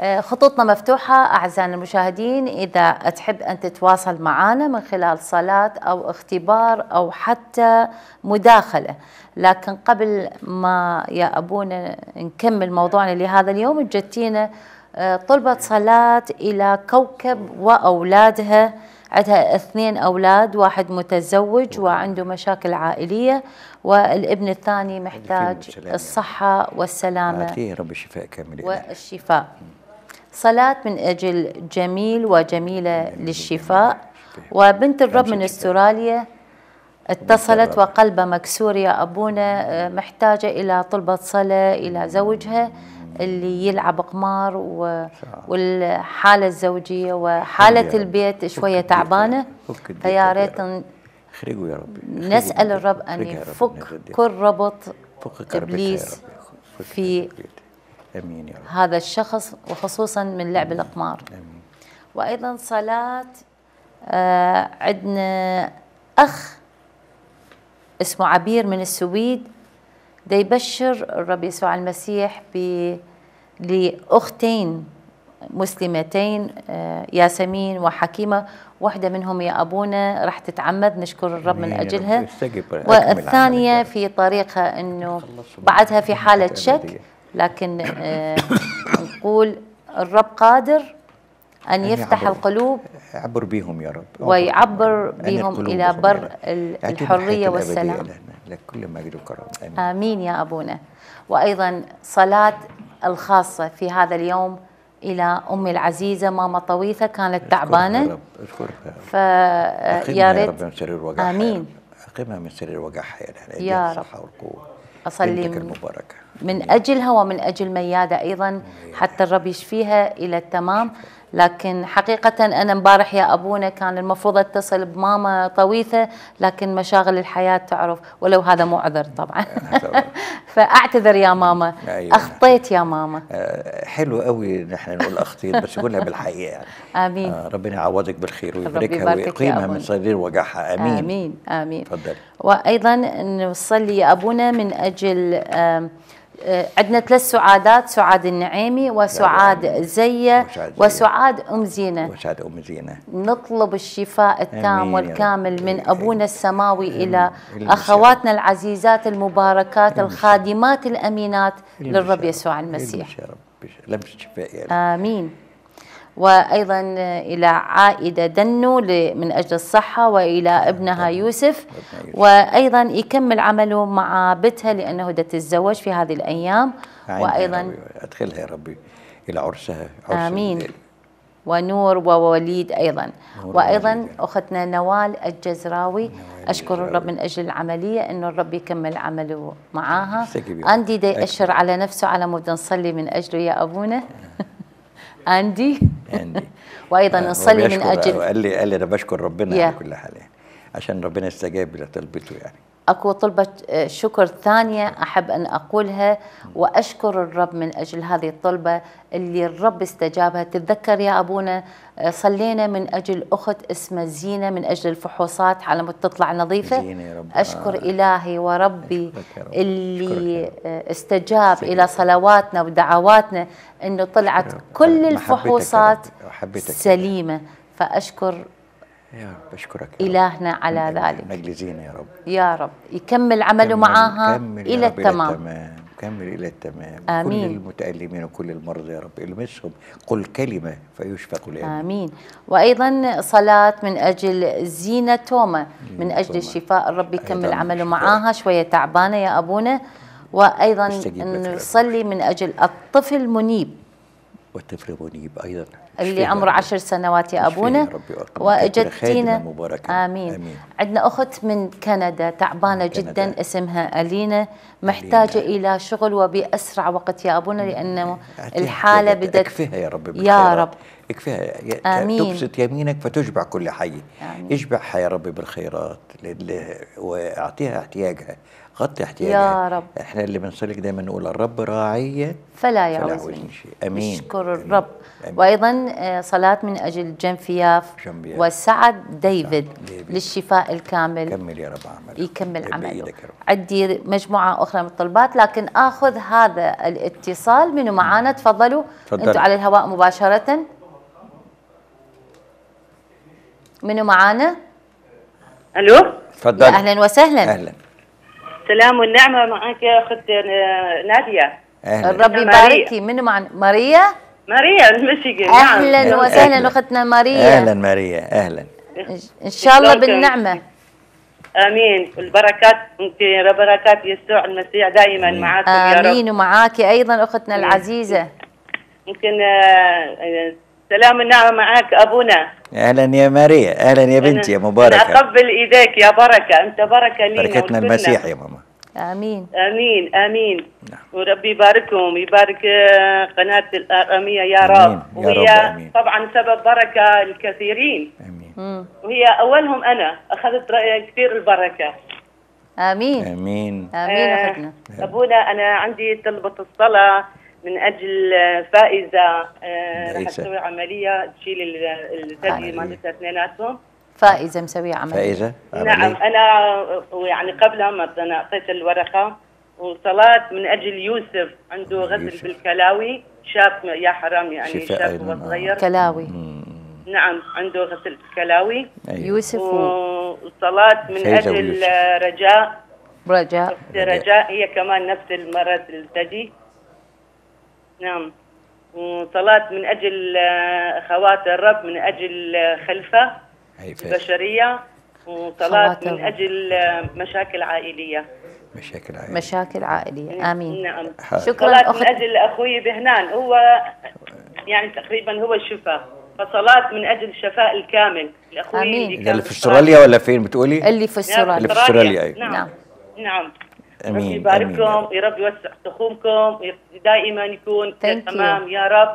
آه، خطوطنا مفتوحة أعزائنا المشاهدين إذا تحب أن تتواصل معنا من خلال صلاة أو اختبار أو حتى مداخلة لكن قبل ما يا أبونا نكمل موضوعنا لهذا اليوم جتينا آه، طلبت صلاة إلى كوكب وأولادها عندها اثنين أولاد واحد متزوج وعنده مشاكل عائلية والابن الثاني محتاج يعني. الصحة والسلامة رب الشفاء كامل يعني. والشفاء صلاة من أجل جميل وجميلة للشفاء وبنت الرب من استراليا اتصلت وقلبها مكسور يا أبونا آه، محتاجة إلى طلبة صلاة إلى زوجها اللي يلعب قمار و... والحاله الزوجيه وحاله البيت شويه تعبانه فيا ريت يا رب نسال الرب ان يفك كل ربط ابليس في امين يا رب هذا الشخص وخصوصا من لعب الأقمار امين وايضا صلاه آه عندنا اخ اسمه عبير من السويد دا يبشر الرب يسوع المسيح ب لأختين مسلمتين آه، ياسمين وحكيمة واحدة منهم يا أبونا راح تتعمد نشكر الرب من أجلها والثانية في طريقها أنه بعدها في حالة شك لكن آه، نقول الرب قادر أن يفتح القلوب عبر بهم يا رب ويعبر بهم إلى بر الحرية والسلام لك كل مجد وكرم آمين يا أبونا وأيضا صلاة الخاصة في هذا اليوم إلى أمي العزيزة ماما طويفة كانت تعبانة أشكرك سرير وجعها آمين أقيمها من سرير وجعها يعني يا رب الصحة والقوة أصلي المباركة من أجلها ومن أجل ميادة أيضا حتى الرب يشفيها إلى التمام لكن حقيقة أنا مبارح يا أبونا كان المفروض أتصل بماما طويثة لكن مشاغل الحياة تعرف ولو هذا مو عذر طبعا فأعتذر يا ماما أيوة. أخطيت يا ماما آه، حلو قوي نحن نقول أخطيت بس نقولها بالحقيقة يعني. آمين آه ربنا يعوضك بالخير ويباركها ويقيمها من صغير وجعها آمين آمين آمين تفضلي وأيضا نصلي يا أبونا من أجل آه آه، عندنا ثلاث سعادات سعاد النعيمي وسعاد زية وسعاد أم زينة وسعاد أم زينة نطلب الشفاء التام والكامل من أبونا السماوي إلى أخواتنا العزيزات المباركات الخادمات الأمينات للرب يسوع المسيح شفاء آمين وأيضا إلى عائدة دنو من أجل الصحة وإلى نعم، ابنها يوسف وأيضا يكمل عمله مع بتها لأنه دا تتزوج في هذه الأيام وأيضا أدخلها يا ربي إلى عرسها عرس آمين ونور ووليد أيضا وأيضا أختنا نوال الجزراوي أشكر الرب من أجل العملية أنه الرب يكمل عمله معاها عندي دي اشر على نفسه على مود نصلي من أجله يا أبونا نعم. اندي اندي وايضا آه، نصلي من اجل آه، قال لي قال لي انا بشكر ربنا على كل حال يعني عشان ربنا استجاب لطلبته يعني اكو طلبة آه، شكر ثانية احب ان اقولها واشكر الرب من اجل هذه الطلبة اللي الرب استجابها تتذكر يا ابونا آه، صلينا من اجل اخت اسمها زينة من اجل الفحوصات على مود تطلع نظيفة زينة يا رب. اشكر آه. الهي وربي رب. اللي آه، استجاب سيدي. الى صلواتنا ودعواتنا انه طلعت كل الفحوصات سليمة فاشكر يا رب بشكرك يا إلهنا رب. على ذلك مجلسين يا رب يا رب يكمل عمله معاها كمل إلى التمام التمام كمل إلى التمام آمين كل المتألمين وكل المرضى يا رب المسهم قل كلمة فيشفق لهم آمين وأيضا صلاة من أجل زينة توما من أجل الشفاء الرب يكمل عمله معاها شوية تعبانة يا أبونا وأيضا نصلي من أجل الطفل منيب وتفرغني أيضا اللي عمره عشر سنوات يا أبونا وأجدتينا آمين. آمين عندنا أخت من كندا تعبانة من جدا كندا. اسمها ألينا محتاجة ألينا. إلى شغل وبأسرع وقت يا أبونا لأنه الحالة بدت أكفيها يا رب يا رب اكفيها آمين. تبسط يمينك فتشبع كل حي آمين. اشبعها يا رب بالخيرات واعطيها احتياجها غطي احتياجاتك يا رب احنا اللي بنصلك دايما نقول الرب راعي فلا يعوزني امين نشكر الرب أمين. وايضا آه، صلاه من اجل جنفياف وسعد ديفيد للشفاء الكامل كمل يا رب عمله يكمل عمله عندي مجموعه اخرى من الطلبات لكن اخذ هذا الاتصال منو معانا تفضلوا انتم على الهواء مباشره منو معانا؟ الو تفضل اهلا وسهلا اهلا السلام والنعمة معك أخت نادية أهلا. ربي يباركي من معنا ماريا؟ ماريا من ميشيغان نعم. أهلا نعم. وسهلا أختنا ماريا أهلا ماريا أهلا إن شاء الله بالنعمة امين والبركات انت بركات يسوع المسيح دائما معاكم يا رب امين ومعاكي ايضا اختنا العزيزه يمكن آه، سلام النعمة معك أبونا أهلا يا ماريا أهلا يا بنتي يا مباركة أقبل إيديك يا بركة أنت بركة لينا بركتنا المسيح يا ماما آمين آمين آمين نعم. وربي يباركهم يبارك آه، قناة الأرامية يا رب آمين. يا وهي رب طبعا سبب بركة الكثيرين آمين مم. وهي أولهم أنا أخذت كثير البركة آمين آمين آمين آه، أخذنا آه أبونا أنا عندي طلبة الصلاة من اجل فائزه آه، رح تسوي عمليه تشيل الثدي مالتها اثنيناتهم فائزه مسويه عمليه فائزه نعم انا يعني قبلها ما اعطيت الورقه وصلاه من اجل يوسف عنده غزل يوسف. بالكلاوي شاف يا حرام يعني شاف وهو صغير كلاوي نعم عنده غسل كلاوي أيوة. يوسف وصلاة من أجل رجاء رجاء رجاء هي كمان نفس المرض الثدي نعم وصلات من أجل أخوات آه، الرب من أجل آه، خلفة البشرية وصلات من أجل آه، مشاكل عائلية مشاكل عائلية مشاكل عائلية نعم. آمين نعم شكرا أخت... من أجل أخوي بهنان هو يعني تقريبا هو الشفاء فصلات من أجل الشفاء الكامل لاخوي اللي, اللي في استراليا ولا فين بتقولي؟ اللي في نعم، استراليا اللي في استراليا نعم نعم, نعم. امين ربي يبارككم يا رب يوسع تخومكم دائما يكون تمام يا رب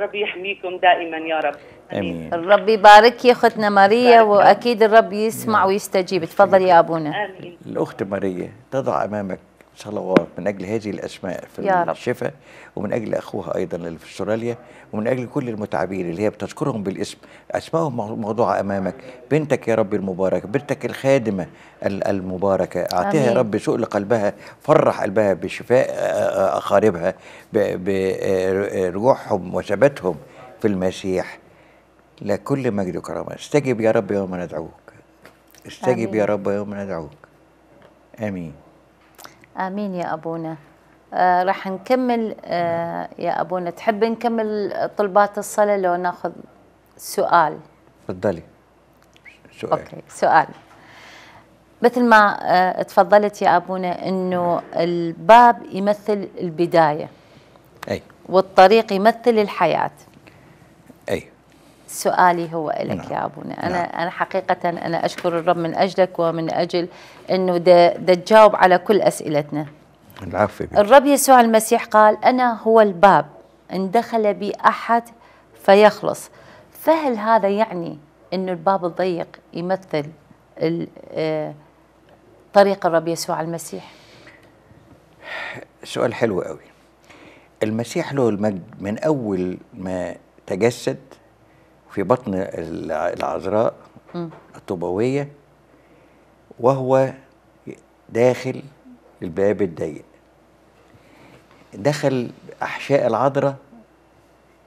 ربي يحميكم دائما يا رب امين الرب يبارك يا اختنا ماريا واكيد الرب يسمع ويستجيب تفضل يا ابونا امين الاخت ماريا تضع امامك ان شاء الله من اجل هذه الاسماء في الشفاء ومن اجل اخوها ايضا اللي في استراليا ومن اجل كل المتعبين اللي هي بتذكرهم بالاسم اسمائهم موضوعه امامك بنتك يا رب المباركه بنتك الخادمه المباركه اعطيها يا رب سؤل قلبها فرح قلبها بشفاء اقاربها برجوعهم وثباتهم في المسيح لكل مجد وكرامه استجب يا رب يوم ندعوك استجب آمين. يا رب يوم ندعوك امين آمين يا أبونا آه راح نكمل آه يا أبونا تحب نكمل طلبات الصلاة لو ناخذ سؤال تفضلي سؤال أوكي سؤال مثل ما آه تفضلت يا أبونا أنه الباب يمثل البداية أي والطريق يمثل الحياة سؤالي هو لك نعم. يا ابونا انا نعم. انا حقيقه انا اشكر الرب من اجلك ومن اجل انه ده تجاوب على كل اسئلتنا العفو الرب يسوع المسيح قال انا هو الباب ان دخل بي احد فيخلص فهل هذا يعني انه الباب الضيق يمثل آه، طريق الرب يسوع المسيح سؤال حلو قوي المسيح له المجد من اول ما تجسد في بطن العذراء الطوبوية وهو داخل الباب الضيق دخل أحشاء العذراء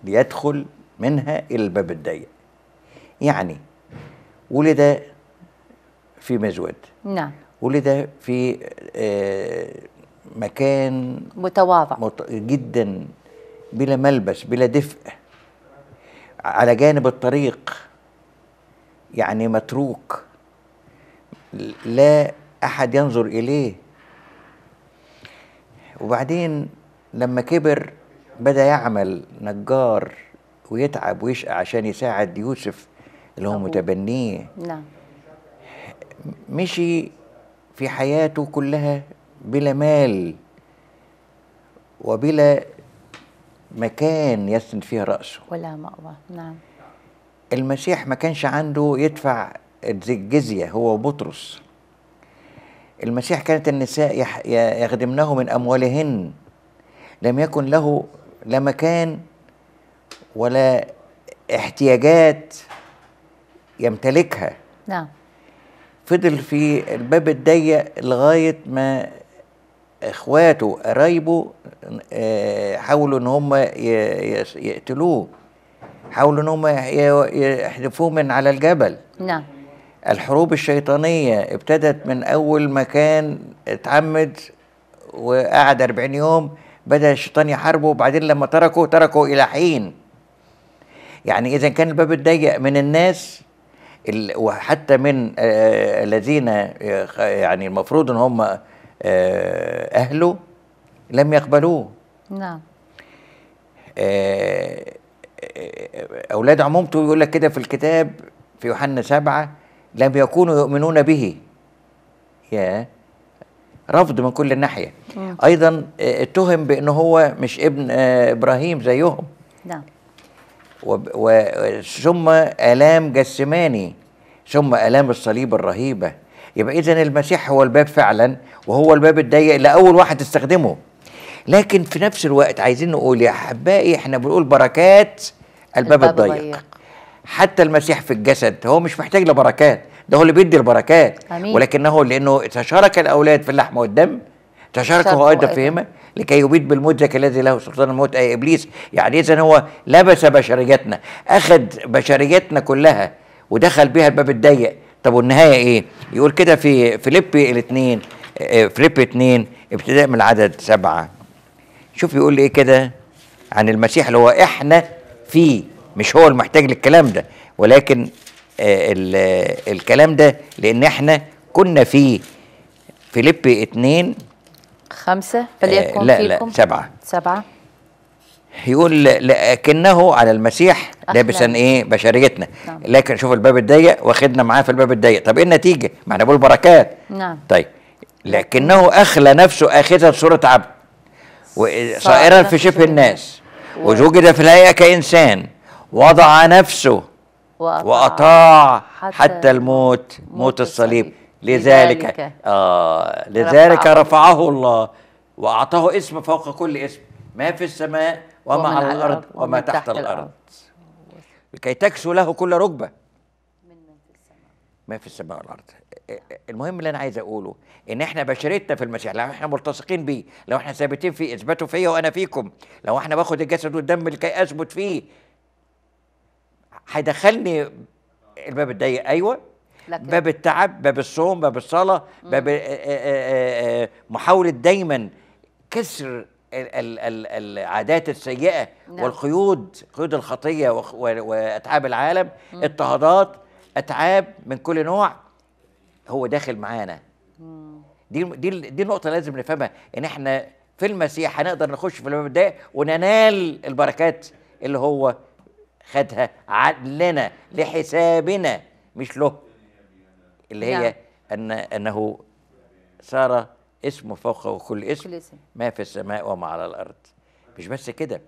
ليدخل منها إلى الباب الضيق يعني ولد في مزود نعم ولد في آه، مكان متواضع جدا بلا ملبس بلا دفء على جانب الطريق يعني متروك لا احد ينظر اليه وبعدين لما كبر بدا يعمل نجار ويتعب ويشقى عشان يساعد يوسف اللي هو متبنيه نعم مشي في حياته كلها بلا مال وبلا مكان يسند فيه رأسه ولا مأوى نعم المسيح ما كانش عنده يدفع الجزية هو وبطرس المسيح كانت النساء يخدمنه من أموالهن لم يكن له لا مكان ولا احتياجات يمتلكها نعم فضل في الباب الضيق لغاية ما اخواته قرايبه آه، حاولوا ان هم يقتلوه حاولوا ان هم يحذفوه من على الجبل نعم الحروب الشيطانيه ابتدت من اول ما كان اتعمد وقعد 40 يوم بدا الشيطان يحاربه وبعدين لما تركه تركه الى حين يعني اذا كان الباب الضيق من الناس وحتى من آه، الذين آه، يعني المفروض ان هم آه، أهله لم يقبلوه نعم آه، آه، أولاد عمومته يقول لك كده في الكتاب في يوحنا سبعة لم يكونوا يؤمنون به يا رفض من كل ناحية أيضا اتهم بأنه هو مش ابن إبراهيم زيهم نعم ثم آلام جسماني ثم آلام الصليب الرهيبة يبقى اذا المسيح هو الباب فعلا وهو الباب الضيق اللي اول واحد استخدمه لكن في نفس الوقت عايزين نقول يا احبائي احنا بنقول بركات الباب, الباب الضيق. حتى المسيح في الجسد هو مش محتاج لبركات ده هو اللي بيدي البركات أمين. ولكنه لانه تشارك الاولاد في اللحم والدم هو ايضا فيهما لكي يبيد بالموت ذاك الذي له سلطان الموت اي ابليس يعني اذا هو لبس بشريتنا اخذ بشريتنا كلها ودخل بها الباب الضيق طب والنهايه ايه؟ يقول كده في فيليبي الاثنين آه، آه، فيليبي اثنين ابتداء من العدد سبعه شوف يقول لي ايه كده عن المسيح اللي هو احنا فيه مش هو المحتاج للكلام ده ولكن آه، الكلام ده لان احنا كنا فيه فيليبي اثنين خمسه فليكن آه لا لا سبعه سبعه يقول لكنه على المسيح لابسا ايه بشريتنا نعم. لكن شوف الباب الضيق واخدنا معاه في الباب الضيق طب ايه النتيجه ما احنا بقول بركات نعم طيب لكنه اخلى نفسه اخذ صوره عبد صائرا في شبه الناس وزوجد في الهيئه كانسان وضع نفسه وأطاع, حتى, الموت موت الصليب لذلك, آه لذلك رفعه الله وأعطاه اسم فوق كل اسم ما في السماء وما على الأرض وما تحت الأرض لكي تكسو له كل ركبة ما في السماء والأرض المهم اللي أنا عايز أقوله إن إحنا بشريتنا في المسيح لو إحنا ملتصقين بيه لو إحنا ثابتين فيه اثبتوا فيا وأنا فيكم لو إحنا باخد الجسد والدم لكي أثبت فيه هيدخلني الباب الضيق أيوه لكن. باب التعب باب الصوم باب الصلاه باب آه، آه، آه، محاوله دايما كسر العادات السيئه نعم. والقيود قيود الخطيه واتعاب العالم اضطهادات اتعاب من كل نوع هو داخل معانا دي دي دي النقطه لازم نفهمها ان احنا في المسيح هنقدر نخش في الباب ده وننال البركات اللي هو خدها لنا لحسابنا مش له اللي هي نعم. ان انه صار اسمه فوق كل اسم, كل اسم ما في السماء وما على الارض مش بس كده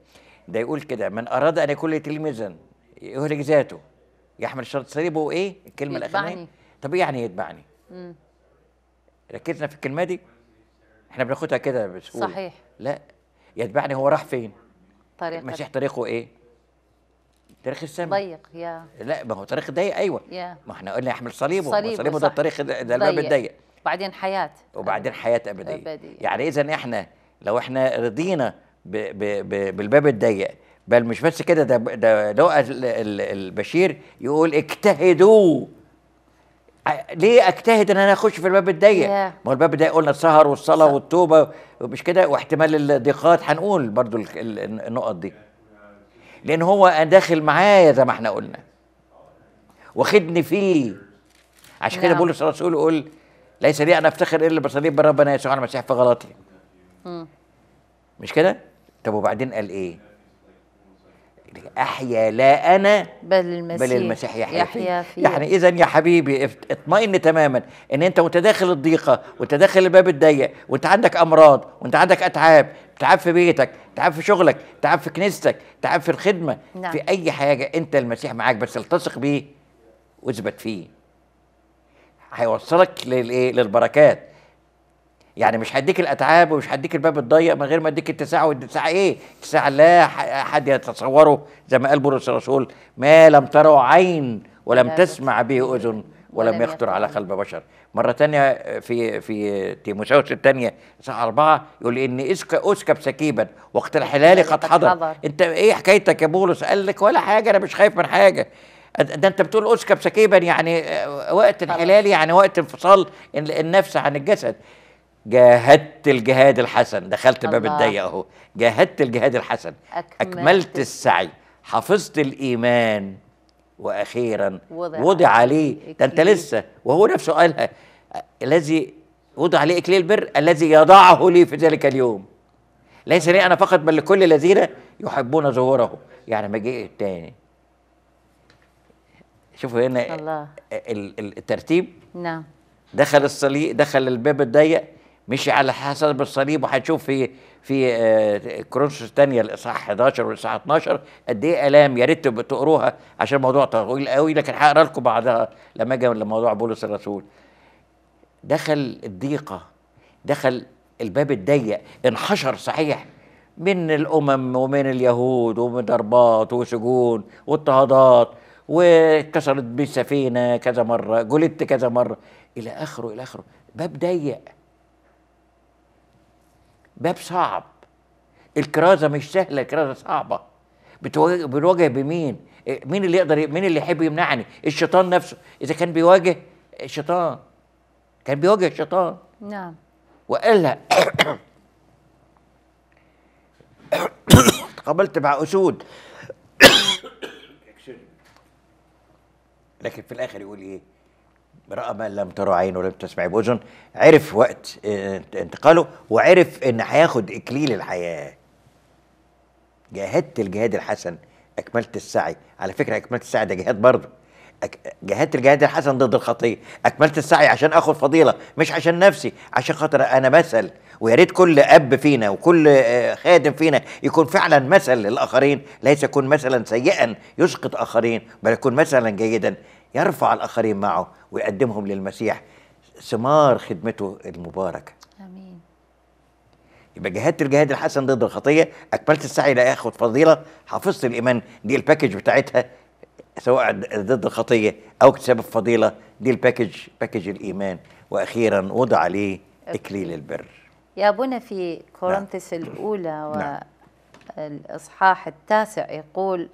ده يقول كده من اراد ان يكون تلميذا يهلك ذاته يحمل شرط صليبه وايه الكلمه الاخيره طب ايه يعني يتبعني ركزنا في الكلمه دي احنا بناخدها كده بسهوله صحيح لا يتبعني هو راح فين طريق المسيح طريقه ايه طريق السماء ضيق يا لا ما هو طريق ضيق ايوه يا. ما احنا قلنا يحمل صليبه صليبه, صليبه ده الطريق ده الباب الضيق وبعدين حياه وبعدين حياه ابديه, أبدية. يعني اذا احنا لو احنا رضينا ب ب ب بالباب الضيق بل مش بس كده ده ده لقى البشير يقول اجتهدوا ليه اجتهد ان انا اخش في الباب الضيق؟ ما هو الباب الضيق قلنا السهر والصلاه صح. والتوبه ومش كده واحتمال الضيقات هنقول برضو النقط دي. لان هو داخل معايا زي ما احنا قلنا. واخدني فيه. عشان كده نعم. بقول الرسول يقول ليس لي ان افتخر الا بصليب ربنا يسوع المسيح في غلطي مش كده طب وبعدين قال ايه احيا لا انا بل المسيح بل المسيح يحيا, يحيا فيه. يعني اذا يا حبيبي اطمئن تماما ان انت وانت داخل الضيقه وانت داخل الباب الضيق وانت عندك امراض وانت عندك اتعاب تعب في بيتك تعب في شغلك تعب في كنيستك تعب في الخدمه نعم. في اي حاجه انت المسيح معاك بس التصق بيه واثبت فيه هيوصلك للايه للبركات يعني مش هديك الاتعاب ومش هديك الباب الضيق من غير ما اديك اتساع واتساع ايه اتساع لا حد يتصوره زي ما قال بولس الرسول ما لم تروا عين ولم تسمع به اذن ولم يخطر على قلب بشر مره تانية في في تيموثاوس الثانيه صح أربعة يقول ان اسكب سكيبا وقت الحلال قد حضر انت ايه حكايتك يا بولس قال لك ولا حاجه انا مش خايف من حاجه ده انت بتقول اسكب سكيبا يعني آه، وقت انحلال يعني وقت انفصال النفس عن الجسد جاهدت الجهاد الحسن دخلت باب الضيق اهو جاهدت الجهاد الحسن أكملت, اكملت السعي حفظت الايمان واخيرا وضع, وضع عليه ده انت لسه وهو نفسه قالها الذي وضع عليه اكليل البر الذي يضعه لي في ذلك اليوم ليس لي انا فقط بل لكل الذين يحبون ظهوره يعني ما جه تاني شوفوا هنا الله. الترتيب نعم دخل الصليب دخل الباب الضيق مشي على حسب الصليب وهتشوف في في آه، كرونسوس الثانيه الاصحاح 11 والاصحاح 12 قد ايه الام يا ريت تقروها عشان الموضوع طويل قوي لكن هقرا لكم بعدها لما اجي لموضوع بولس الرسول دخل الضيقه دخل الباب الضيق انحشر صحيح من الامم ومن اليهود ومن ضربات وسجون واضطهادات واتكسرت بسفينة كذا مره قلت كذا مره الى اخره الى اخره باب ضيق باب صعب الكرازه مش سهله الكرازه صعبه بنواجه بمين مين اللي يقدر مين اللي يحب يمنعني الشيطان نفسه اذا كان بيواجه الشيطان كان بيواجه الشيطان نعم وقال تقابلت مع اسود لكن في الاخر يقول ايه راى ما لم ترى عين ولم تسمع باذن عرف وقت آه، انتقاله وعرف ان هياخد اكليل الحياه جاهدت الجهاد الحسن اكملت السعي على فكره اكملت السعي ده جهاد برضه جاهدت الجهاد الحسن ضد الخطيه اكملت السعي عشان اخد فضيله مش عشان نفسي عشان خاطر انا مثل ويا ريت كل اب فينا وكل آه، خادم فينا يكون فعلا مثل للاخرين ليس يكون مثلا سيئا يسقط اخرين بل يكون مثلا جيدا يرفع الاخرين معه ويقدمهم للمسيح ثمار خدمته المباركه امين يبقى جهدت الجهاد الحسن ضد الخطيه اكملت السعي لاخذ فضيله حفظت الايمان دي الباكج بتاعتها سواء ضد الخطيه او اكتساب الفضيله دي الباكج باكج الايمان واخيرا وضع عليه اكليل البر يا أبونا في كورنثس نعم. الأولى نعم. والإصحاح التاسع يقول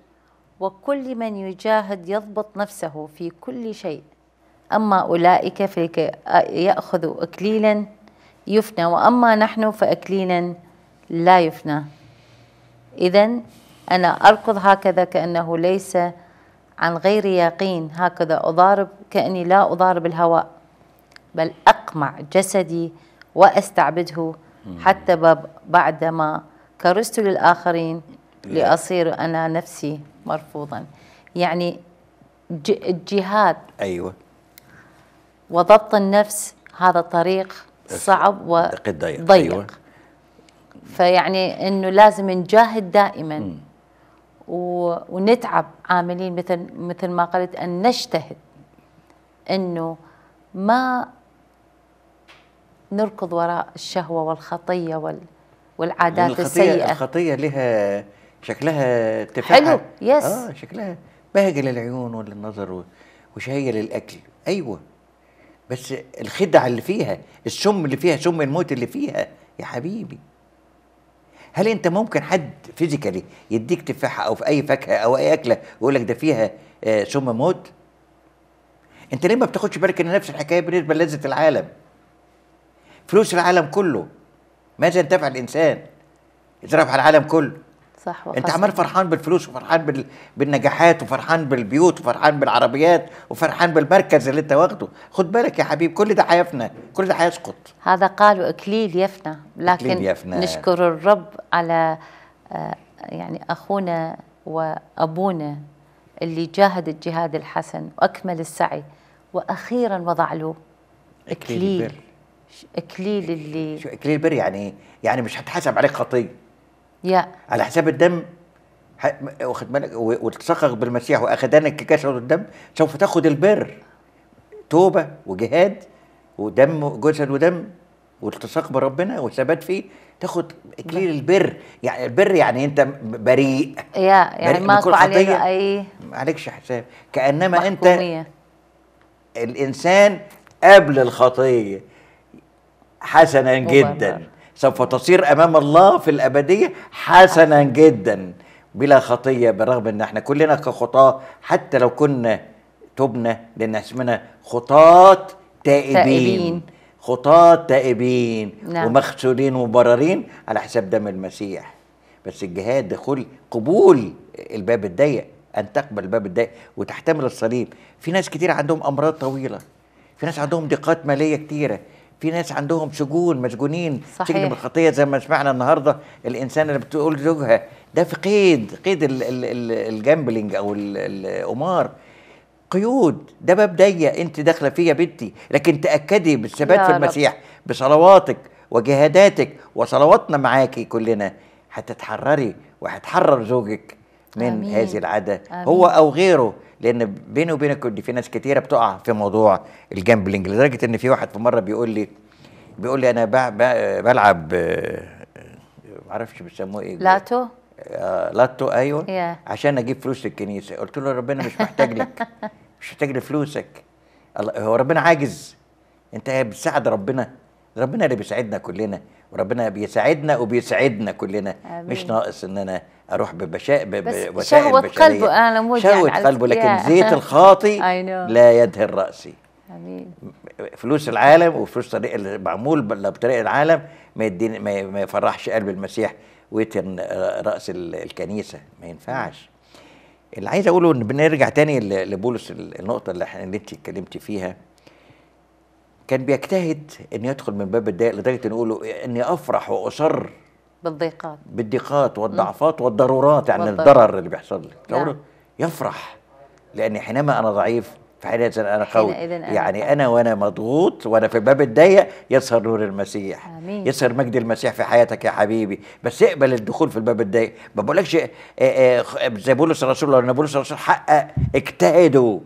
وكل من يجاهد يضبط نفسه في كل شيء أما أولئك فيأخذوا أكليلا يفنى وأما نحن فأكليلا لا يفنى إذا أنا أركض هكذا كأنه ليس عن غير يقين هكذا أضارب كأني لا أضارب الهواء بل أقمع جسدي وأستعبده حتى بعدما كرست للآخرين لأصير أنا نفسي مرفوضا يعني الجهاد أيوة وضبط النفس هذا طريق صعب وضيق أيوة. فيعني انه لازم نجاهد دائما م. ونتعب عاملين مثل مثل ما قلت ان نجتهد انه ما نركض وراء الشهوة والخطية وال... والعادات الخطية السيئة الخطية لها شكلها تفاحة حلو يس اه شكلها بهجة للعيون وللنظر وشهية للأكل أيوه بس الخدعة اللي فيها السم اللي فيها سم الموت اللي فيها يا حبيبي هل انت ممكن حد فيزيكالي يديك تفاحه او في اي فاكهه او اي اكله ويقول لك ده فيها آه، سم موت انت ليه ما بتاخدش بالك ان نفس الحكايه بالنسبه لذه العالم فلوس العالم كله ماذا ينتفع الانسان يضرب على العالم كله صح وحسن. انت عمال فرحان بالفلوس وفرحان بال... بالنجاحات وفرحان بالبيوت وفرحان بالعربيات وفرحان بالمركز اللي انت واخده خد بالك يا حبيبي كل ده هيفنى كل ده هيسقط هذا قالوا اكليل يفنى لكن أكليل يفنى. نشكر الرب على آه، يعني اخونا وابونا اللي جاهد الجهاد الحسن واكمل السعي واخيرا وضع له اكليل, أكليل اكليل اللي شو اكليل بر يعني يعني مش هتحاسب عليك خطيه يا على حساب الدم واخد بالك وتصخخ بالمسيح واخدانك كسر الدم سوف تاخد البر توبه وجهاد ودم جسد ودم والتصاق بربنا والثبات فيه تاخد اكليل البر يعني البر يعني انت بريء يا يعني بريء ما علينا اي عليكش حساب كانما محكومية. انت الانسان قبل الخطيه حسنا جدا سوف تصير امام الله في الابديه حسنا جدا بلا خطيه برغم ان احنا كلنا كخطاه حتى لو كنا تبنا لان اسمنا خطاه تائبين, خطاة تائبين نعم. ومغسولين وبررين على حساب دم المسيح بس الجهاد دخول قبول الباب الضيق ان تقبل الباب الضيق وتحتمل الصليب في ناس كتير عندهم امراض طويله في ناس عندهم ضيقات ماليه كتيره في ناس عندهم سجون مسجونين صحيح. سجن بالخطيه زي ما سمعنا النهارده الانسان اللي بتقول زوجها ده في قيد قيد الجامبلينج او القمار قيود ده باب ضيق انت داخله فيه يا بنتي لكن تاكدي بالثبات في المسيح بصلواتك وجهاداتك وصلواتنا معاكي كلنا هتتحرري وهتحرر زوجك من آمين. هذه العاده هو او غيره لان بيني وبينك في ناس كتيره بتقع في موضوع الجامبلنج لدرجه ان في واحد في مره بيقول لي بيقول لي انا بلعب ما اعرفش بيسموه ايه لاتو آه، لاتو ايوه yeah. عشان اجيب فلوس الكنيسه قلت له ربنا مش محتاج لك مش محتاج لفلوسك هو ربنا عاجز انت بتساعد ربنا ربنا اللي بيساعدنا كلنا وربنا بيساعدنا وبيسعدنا كلنا آمين. مش ناقص ان انا اروح ببشا بوسائل شهوة قلبه انا موجع شهوة قلبه لكن زيت الخاطي لا يدهن راسي امين فلوس العالم وفلوس طريق المعمول بطريق العالم ما يديني ما يفرحش قلب المسيح ويتن آه، راس الكنيسه ما ينفعش اللي عايز اقوله ان بنرجع تاني لبولس النقطه اللي انت اتكلمتي فيها كان بيجتهد ان يدخل من باب الضيق لدرجه ان يقولوا اني افرح واصر بالضيقات بالضيقات والضعفات والضرورات يعني والضرر. الضرر اللي بيحصل لي نعم. يفرح لان حينما انا ضعيف فحينئذ انا قوي يعني أنا, انا وانا مضغوط وانا في باب الضيق يظهر نور المسيح آمين. يظهر مجد المسيح في حياتك يا حبيبي بس اقبل الدخول في الباب الضيق ما بقولكش آه، آه، زي بولس الرسول ولا بولس الرسول حقق اجتهدوا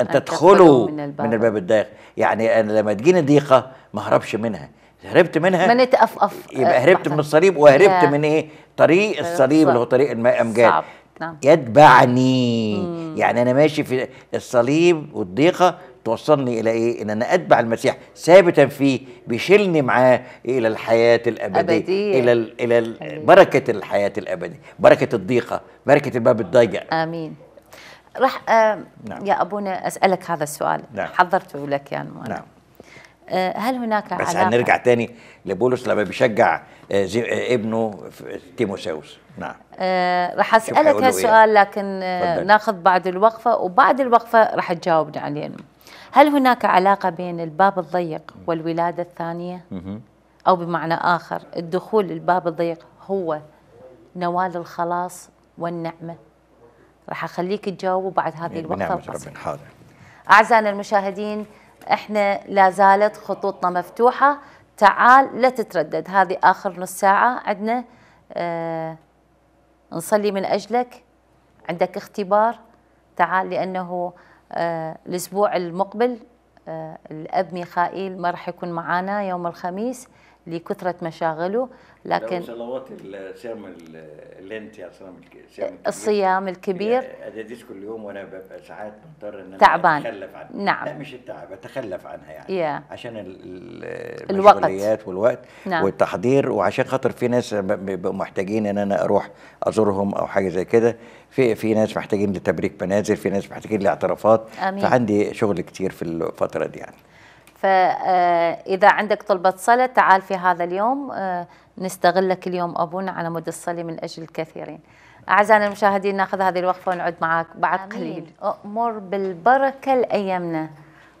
أن تدخلوا من الباب, من الباب الداخل يعني أنا لما تجيني ضيقة ما هربش منها هربت منها من أف يبقى هربت من الصليب وهربت من ايه طريق الصليب اللي هو طريق المجال نعم. يتبعني مم. يعني انا ماشي في الصليب والضيقه توصلني الى ايه ان انا اتبع المسيح ثابتا فيه بيشيلني معاه الى الحياه الابديه أبدية. الى الى بركه الحياه الابديه بركه الضيقه بركه الباب الضيق امين راح آه، نعم. يا ابونا اسالك هذا السؤال نعم. حضرته لك يا نعم آه، هل هناك بس علاقة؟ هنرجع تاني لبولس لما بيشجع آه، ابنه تيموساوس نعم أه راح اسالك إيه. هالسؤال إيه؟ لكن فضل. ناخذ بعد الوقفه وبعد الوقفه راح تجاوبنا عليه هل هناك علاقه بين الباب الضيق والولاده الثانيه م او بمعنى اخر الدخول للباب الضيق هو نوال الخلاص والنعمه راح اخليك تجاوبوا بعد هذه يعني الوقفه القصيره حاضر اعزائنا المشاهدين احنا لا زالت خطوطنا مفتوحه تعال لا تتردد هذه اخر نص ساعه عندنا آه نصلي من اجلك عندك اختبار تعال لانه آه الاسبوع المقبل آه الاب ميخائيل ما راح يكون معانا يوم الخميس لكثره مشاغله لكن صلوات الصيام اللينتي الصيام الكبير الصيام الكبير يعني اداديس كل يوم وانا ببقى ساعات مضطر ان انا تعبان. اتخلف عنها نعم لا مش التعب اتخلف عنها يعني yeah. عشان الوقت والوقت نعم. والتحضير وعشان خاطر في ناس بيبقوا محتاجين ان انا اروح ازورهم او حاجه زي كده في في ناس محتاجين لتبريك منازل في ناس محتاجين لاعترافات أمين. فعندي شغل كتير في الفتره دي يعني فاذا آه، عندك طلبه صلاه تعال في هذا اليوم آه، نستغلك اليوم أبونا على مود الصلي من أجل الكثيرين أعزائنا المشاهدين ناخذ هذه الوقفة ونعود معك بعد آمين. قليل أؤمر بالبركة لأيامنا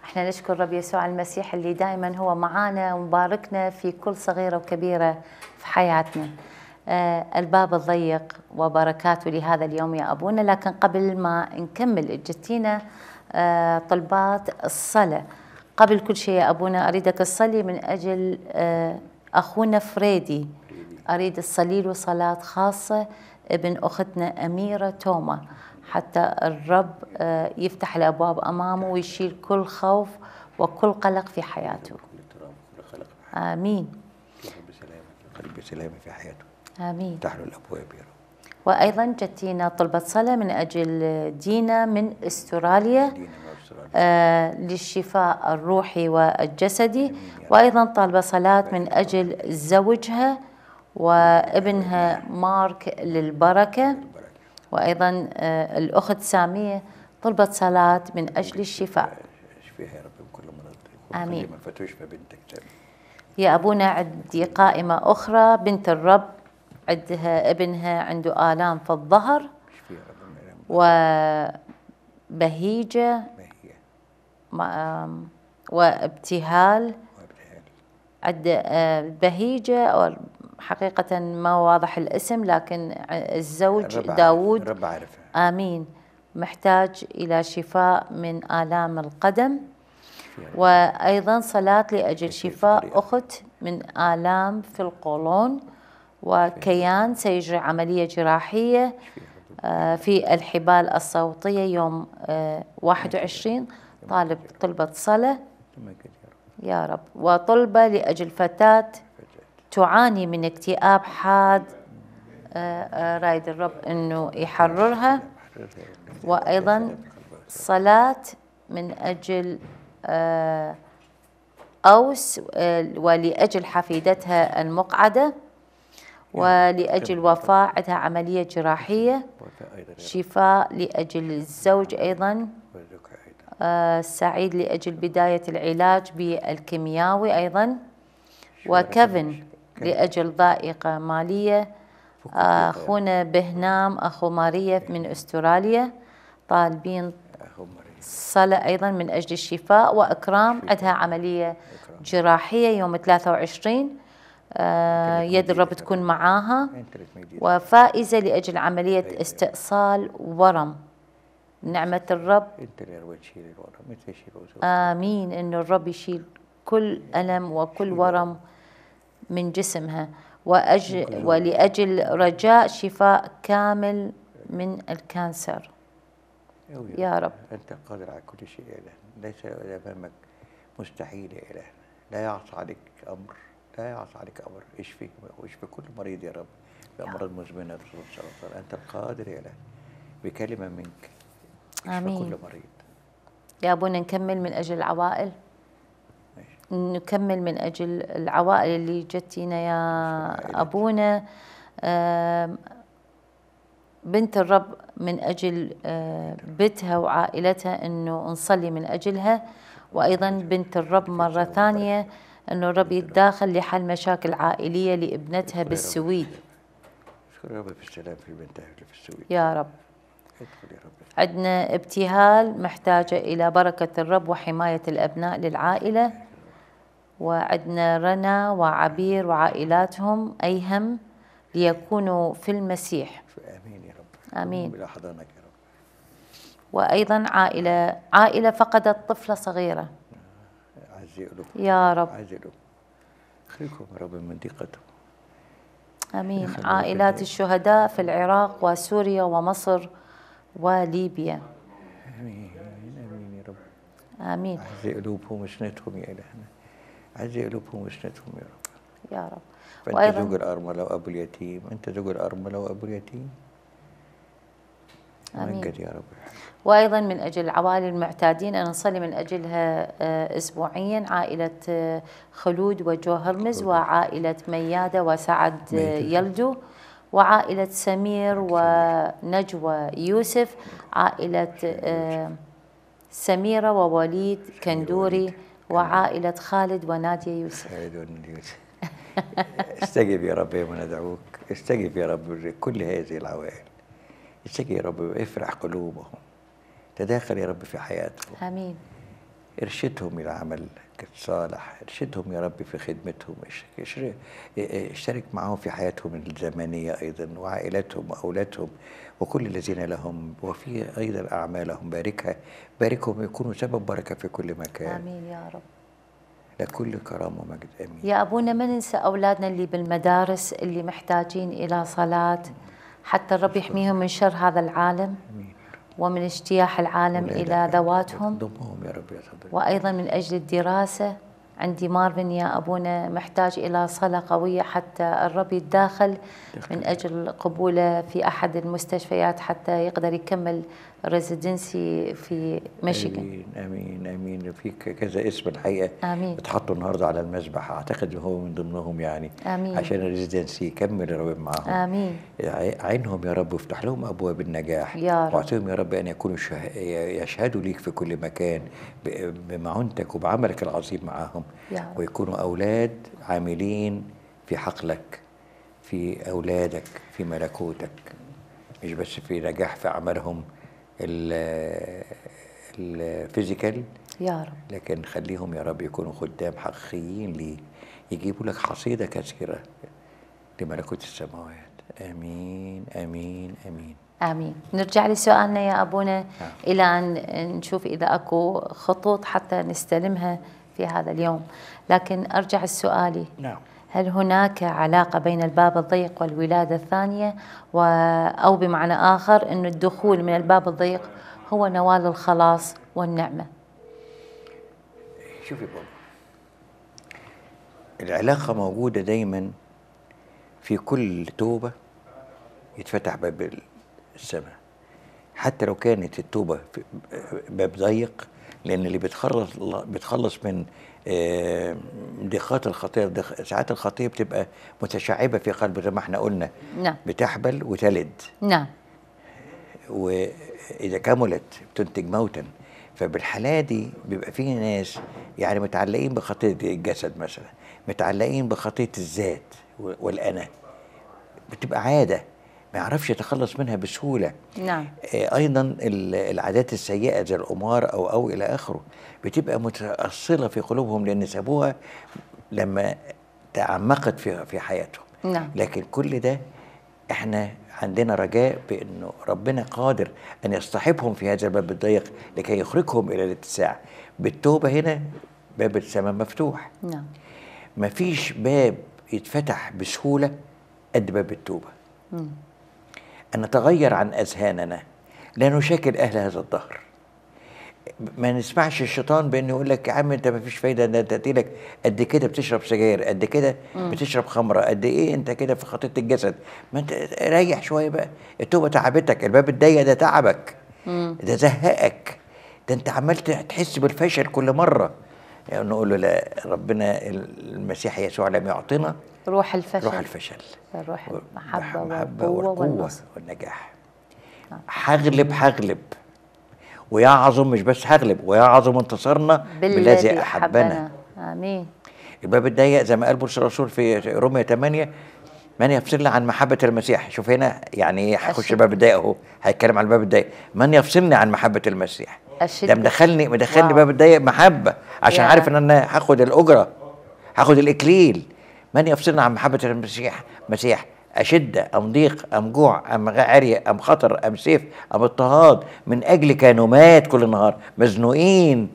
احنا نشكر رب يسوع المسيح اللي دائما هو معانا ومباركنا في كل صغيرة وكبيرة في حياتنا آه الباب الضيق وبركاته لهذا اليوم يا أبونا لكن قبل ما نكمل جتينا آه طلبات الصلاة قبل كل شيء يا أبونا أريدك تصلي من أجل آه أخونا فريدي أريد الصليل وصلاة خاصة ابن أختنا أميرة توما حتى الرب آه، يفتح الأبواب أمامه ويشيل كل خوف وكل قلق في حياته آمين قلب سلامة في حياته آمين تحل الأبواب يا رب وأيضا جتينا طلبة صلاة من أجل دينا من أستراليا دينا. آه، للشفاء الروحي والجسدي وأيضا طالبة صلاة من أجل زوجها وابنها مارك للبركة وأيضا آه، الأخت سامية طلبت صلاة من أجل الشفاء يا رب كل آمين فتشفى بنتك يا أبونا عندي قائمة أخرى بنت الرب عندها ابنها عنده آلام في الظهر وبهيجة وابتهال عند آه، بهيجة أو حقيقة ما واضح الاسم لكن الزوج داوود رب عارفة. آمين محتاج إلى شفاء من آلام القدم وأيضا صلاة لأجل شفاء أخت من آلام في القولون وكيان سيجري عملية جراحية آه، في الحبال الصوتية يوم 21 آه، طالب طلبة صلاة يا رب وطلبة لأجل فتاة تعاني من اكتئاب حاد آه، آه، رايد الرب أنه يحررها وأيضا صلاة من أجل آه، أوس ولأجل حفيدتها المقعدة ولأجل وفاة عندها عملية جراحية شفاء لأجل الزوج أيضا آه، سعيد لأجل بداية العلاج بالكيمياوي أيضا وكيفن لأجل ضائقة مالية آه، أخونا بهنام أخو ماريا من أستراليا طالبين صلة أيضا من أجل الشفاء وإكرام عندها عملية جراحية يوم 23 آه، يد الرب تكون معاها وفائزة لأجل عملية استئصال ورم نعمة الرب آمين أن الرب يشيل كل ألم وكل ورم من جسمها وأجل ولأجل رجاء شفاء كامل من الكانسر يا رب أنت قادر على كل شيء يا إله ليس أمامك مستحيل يا إله لا يعصى عليك أمر لا يعصى عليك أمر اشفي واشفي كل مريض يا رب بأمراض مزمنة أنت القادر يا إله بكلمة منك آمين. كل مريض يا أبونا نكمل من أجل العوائل ماشي. نكمل من أجل العوائل اللي جتينا يا أبونا بنت الرب من أجل بيتها وعائلتها أنه نصلي من أجلها وأيضا بنت الرب مرة ثانية أنه الرب يتداخل لحل مشاكل عائلية لابنتها بالسويد شكرا يا رب في السلام في بنتها في السويد يا رب عندنا ابتهال محتاجة إلى بركة الرب وحماية الأبناء للعائلة وعندنا رنا وعبير وعائلاتهم أيهم ليكونوا في المسيح آمين يا رب آمين يا رب وأيضا عائلة عائلة فقدت طفلة صغيرة آه، عزلوا يا رب خليكم يا رب من دقته آمين عائلات الشهداء في العراق وسوريا ومصر وليبيا آمين آمين يا رب آمين عزي قلوبهم وشنتهم يا إلهنا عزي قلوبهم وشنتهم يا رب يا رب فأنت وأيضا زوج الأرملة وأبو اليتيم أنت زوج الأرملة وأبو اليتيم آمين يا رب وأيضا من أجل العوائل المعتادين أنا نصلي من أجلها آه، أسبوعيا عائلة آه، خلود وجوهرمز وعائلة ميادة وسعد آه، يلدو وعائلة سمير ونجوى يوسف عائلة آه، سميرة ووليد كندوري وعائلة خالد ونادية يوسف خالد ونادية يوسف استجب يا ربي وندعوك استجب يا رب كل هذه العوائل استجب يا رب افرح قلوبهم تداخل يا رب في حياتهم امين ارشدهم الى عمل صالح ارشدهم يا رب في خدمتهم اشترك معهم في حياتهم الزمنية أيضا وعائلاتهم وأولادهم وكل الذين لهم وفي أيضا أعمالهم باركها باركهم يكونوا سبب بركة في كل مكان آمين يا رب لكل كرامة ومجد أمين يا أبونا ما ننسى أولادنا اللي بالمدارس اللي محتاجين إلى صلاة حتى الرب يحميهم من شر هذا العالم آمين. ومن اجتياح العالم إلى ذواتهم يا رب يا وأيضا من أجل الدراسة عندي مارفن يا أبونا محتاج إلى صلاة قوية حتى الرب يتداخل من أجل قبوله في أحد المستشفيات حتى يقدر يكمل ريزيدنسي في ميشيغان امين امين امين في كذا اسم الحقيقه امين اتحطوا النهارده على المذبح اعتقد هو من ضمنهم يعني امين عشان الريزيدنسي يكمل يا رب معاهم امين عينهم يا رب وافتح لهم ابواب النجاح يا رب واعطيهم يا رب ان يكونوا شه... يشهدوا ليك في كل مكان بمعونتك وبعملك العظيم معاهم يا رب. ويكونوا اولاد عاملين في حقلك في اولادك في ملكوتك مش بس في نجاح في اعمالهم الفيزيكال يا رب لكن خليهم يا رب يكونوا خدام حقيقيين لي يجيبوا لك حصيدة كثيرة لملكوت السماوات آمين آمين آمين آمين نرجع لسؤالنا يا أبونا آه. إلى أن نشوف إذا أكو خطوط حتى نستلمها في هذا اليوم لكن أرجع لسؤالي نعم هل هناك علاقة بين الباب الضيق والولادة الثانية و أو بمعنى آخر أن الدخول من الباب الضيق هو نوال الخلاص والنعمة شوفي بابا العلاقة موجودة دايما في كل توبة يتفتح باب السماء حتى لو كانت التوبة باب ضيق لأن اللي بتخلص بتخلص من آه، دقات الخطية ساعات الخطية بتبقى متشعبة في قلبه زي ما احنا قلنا نعم بتحبل وتلد نعم وإذا كملت بتنتج موتا فبالحالة دي بيبقى في ناس يعني متعلقين بخطية الجسد مثلا متعلقين بخطية الذات والأنا بتبقى عادة ما يعرفش يتخلص منها بسهولة نعم. آه، أيضا العادات السيئة زي القمار أو أو إلى آخره بتبقى متأصلة في قلوبهم لأن سابوها لما تعمقت في في حياتهم نعم. لكن كل ده احنا عندنا رجاء بانه ربنا قادر ان يصطحبهم في هذا الباب الضيق لكي يخرجهم الى الاتساع بالتوبه هنا باب السماء مفتوح نعم مفيش باب يتفتح بسهوله قد باب التوبه مم. أن نتغير عن أذهاننا لا نشاكل أهل هذا الدهر ما نسمعش الشيطان بأنه يقول لك يا عم أنت ما فيش فايدة أن تأتي لك قد كده بتشرب سجاير قد كده بتشرب خمرة قد إيه أنت كده في خطية الجسد ما أنت ريح شوية بقى التوبة تعبتك الباب الضيق ده تعبك ده زهقك ده أنت عمال تحس بالفشل كل مرة يعني نقول له لا ربنا المسيح يسوع لم يعطنا روح الفشل روح الفشل روح المحبة, المحبة والقوة, والنجاح نعم. آه. هغلب ويعظم مش بس هغلب ويعظم انتصارنا بالذي أحبنا آمين الباب الضيق زي ما قال بولس الرسول في رومية 8 من يفصلنا عن محبة المسيح شوف هنا يعني هخش إيه الباب الضيق اهو هيتكلم عن الباب الضيق من يفصلني عن محبة المسيح أشد. ده مدخلني مدخلني الباب الضيق محبة عشان يا. عارف ان انا هاخد الأجرة هاخد الإكليل من يفصلنا عن محبة المسيح مسيح أشدة أم ضيق أم جوع أم عري أم خطر أم سيف أم اضطهاد من أجل كانوا مات كل النهار مزنوقين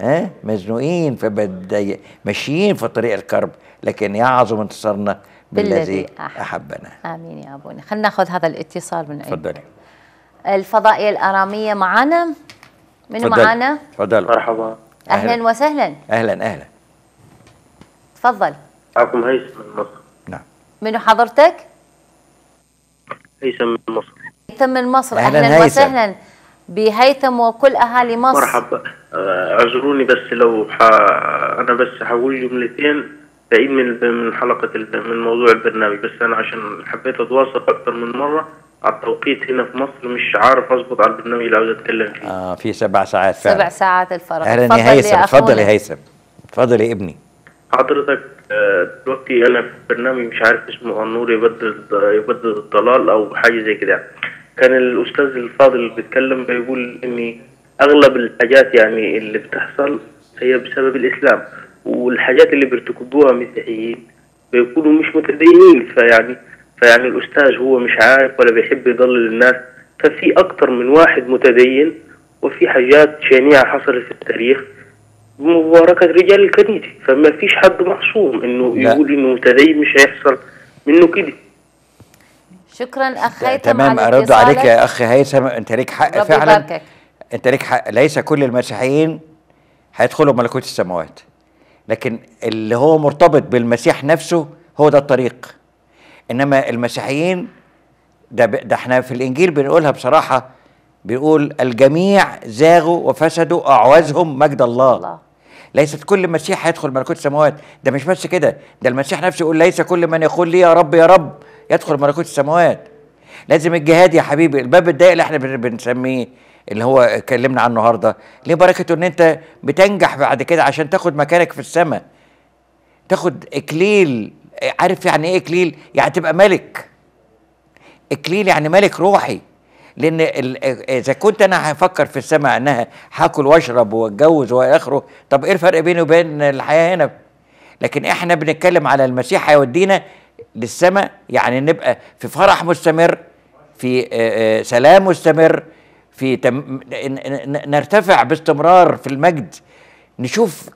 ها مزنوقين في ماشيين في طريق الكرب لكن يعظم انتصارنا بالذي أحبنا آمين يا أبونا خلينا ناخذ هذا الاتصال من تفضلي الفضائية الآرامية معانا منو معانا؟ تفضل مرحبا أهلا وسهلا أهلا أهلا تفضل معكم هيثم من مصر نعم منو حضرتك؟ هيثم من مصر هيثم من مصر اهلا, أهلاً وسهلا بهيثم وكل اهالي مصر مرحبا آه، اعذروني بس لو ح... انا بس حقول جملتين بعيد من من حلقه من موضوع البرنامج بس انا عشان حبيت اتواصل اكثر من مره على التوقيت هنا في مصر مش عارف اظبط على البرنامج اللي عاوز اتكلم فيه اه في سبع ساعات فعلا سبع ساعات الفرق اهلا يا هيثم تفضلي يا هيثم تفضلي يا ابني حضرتك دلوقتي آه، انا في برنامج مش عارف اسمه النور يبدل يبدل الضلال او حاجه زي كده كان الاستاذ الفاضل بيتكلم بيقول ان اغلب الحاجات يعني اللي بتحصل هي بسبب الاسلام والحاجات اللي بيرتكبوها مسيحيين بيكونوا مش متدينين فيعني فيعني الاستاذ هو مش عارف ولا بيحب يضلل الناس ففي اكثر من واحد متدين وفي حاجات شنيعه حصلت في التاريخ مباركة رجال الكنيسة فما فيش حد معصوم انه لا. يقول انه تدين مش هيحصل منه كده شكرا اخ هيثم تمام ارد عليك يا اخ هيثم انت ليك حق فعلا باركك. انت ليك حق ليس كل المسيحيين هيدخلوا ملكوت السماوات لكن اللي هو مرتبط بالمسيح نفسه هو ده الطريق انما المسيحيين ده ده احنا في الانجيل بنقولها بصراحه بيقول الجميع زاغوا وفسدوا اعوزهم مجد الله, الله. ليست كل مسيح هيدخل ملكوت السماوات ده مش بس كده ده المسيح نفسه يقول ليس كل من يقول لي يا رب يا رب يدخل ملكوت السماوات لازم الجهاد يا حبيبي الباب الضيق اللي احنا بنسميه اللي هو اتكلمنا عنه النهارده ليه بركته ان انت بتنجح بعد كده عشان تاخد مكانك في السماء تاخد اكليل عارف يعني ايه اكليل يعني تبقى ملك اكليل يعني ملك روحي لان اذا كنت انا هفكر في السماء انها هاكل واشرب واتجوز واخره طب ايه الفرق بيني وبين الحياه هنا لكن احنا بنتكلم على المسيح هيودينا للسماء يعني نبقى في فرح مستمر في سلام مستمر في تم نرتفع باستمرار في المجد نشوف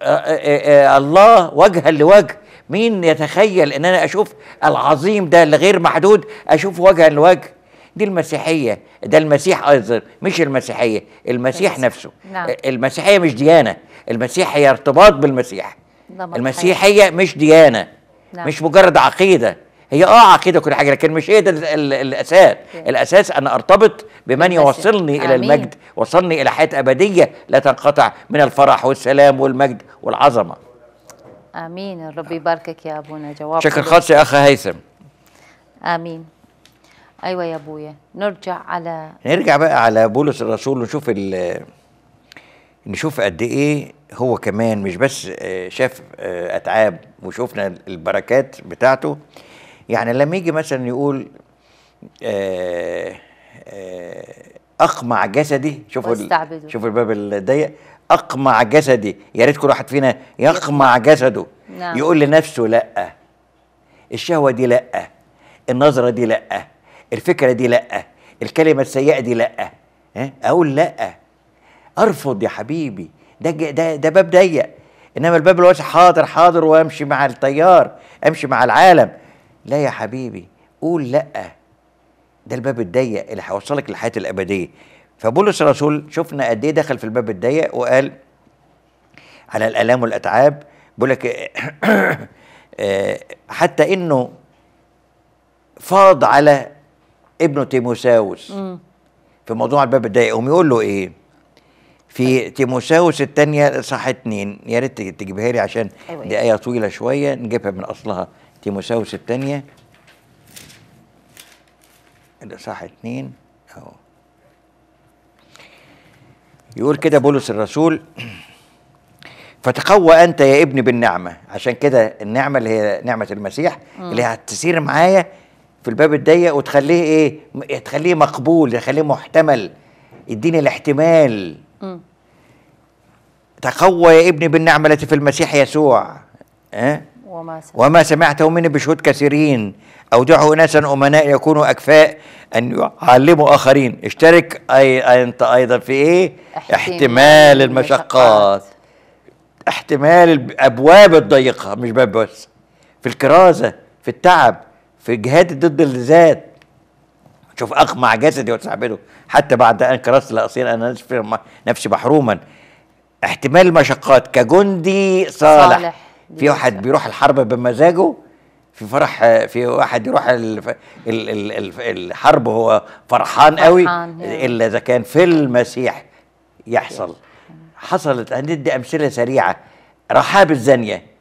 الله وجها لوجه مين يتخيل ان انا اشوف العظيم ده اللي غير محدود اشوف وجها لوجه دي المسيحيه ده المسيح ايضا مش المسيحيه المسيح نفسه نعم. المسيحيه مش ديانه المسيح هي ارتباط بالمسيح المسيحيه مش ديانه نعم. مش مجرد عقيده هي اه عقيده كل حاجه لكن مش هي ده الاساس الاساس ان ارتبط بمن يوصلني الى المجد وصلني الى حياه ابديه لا تنقطع من الفرح والسلام والمجد والعظمه امين ربي يباركك يا ابونا جواب شكر خاص يا اخ هيثم امين ايوه يا ابويا نرجع على نرجع بقى على بولس الرسول ونشوف ال نشوف قد ايه هو كمان مش بس آه، شاف آه، اتعاب وشوفنا البركات بتاعته يعني لما يجي مثلا يقول آه، اقمع جسدي شوفوا شوفوا الباب الضيق اقمع جسدي يا ريت كل واحد فينا يقمع جسده نعم. يقول لنفسه لا الشهوه دي لا النظره دي لا الفكره دي لا الكلمه السيئه دي لا اقول لا ارفض يا حبيبي ده ده ده باب ضيق انما الباب الواسع حاضر حاضر وامشي مع التيار امشي مع العالم لا يا حبيبي قول لا ده الباب الضيق اللي هيوصلك للحياه الابديه فبولس الرسول شفنا قد ايه دخل في الباب الضيق وقال على الالام والاتعاب بيقول لك آه، حتى انه فاض على ابنه تيموساوس في موضوع الباب الضيق يقوم يقول له ايه في تيموساوس الثانيه صح اتنين يا ريت تجيبها لي عشان أيوة. دي ايه طويله شويه نجيبها من اصلها تيموساوس الثانيه صح اتنين اهو يقول كده بولس الرسول فتقوى انت يا ابني بالنعمه عشان كده النعمه اللي هي نعمه المسيح اللي هتسير معايا في الباب الضيق وتخليه ايه تخليه مقبول تخليه محتمل اديني الاحتمال تقوى يا ابني بالنعمة التي في المسيح يسوع أه؟ وما, سمعت. وما سمعته مني بشهود كثيرين أودعه أناسا أمناء يكونوا أكفاء أن يعلموا آخرين اشترك أي أنت أيضا في إيه احتمال, احتمال المشقات احتمال الأبواب الضيقة مش باب بس في الكرازة في التعب في جهاد ضد الذات شوف اقمع جسدي واستعبده حتى بعد ان كرست لاصير انا نفسي محروما احتمال المشقات كجندي صالح, صالح. في واحد بيروح الحرب بمزاجه في فرح في واحد يروح الف ال ال ال الحرب هو فرحان, قوي هي. الا اذا كان في المسيح يحصل حصلت هندي امثله سريعه رحاب الزانيه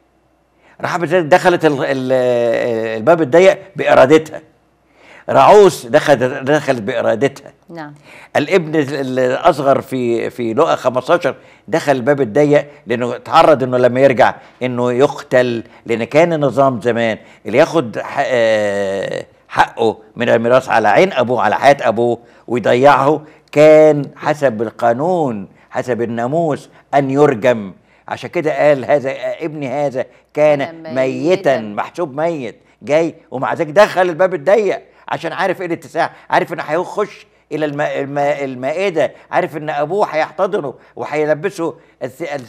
راحت دخلت الباب الضيق بارادتها رعوس دخلت دخلت بارادتها نعم الابن الاصغر في في لقا 15 دخل الباب الضيق لانه اتعرض انه لما يرجع انه يقتل لان كان نظام زمان اللي ياخد آه، حقه من الميراث على عين ابوه على حياه ابوه ويضيعه كان حسب القانون حسب الناموس ان يرجم عشان كده قال هذا ابني هذا كان ميتا محسوب ميت جاي ومع ذلك دخل الباب الضيق عشان عارف ايه الاتساع عارف انه هيخش الى المائده عارف ان ابوه هيحتضنه وهيلبسه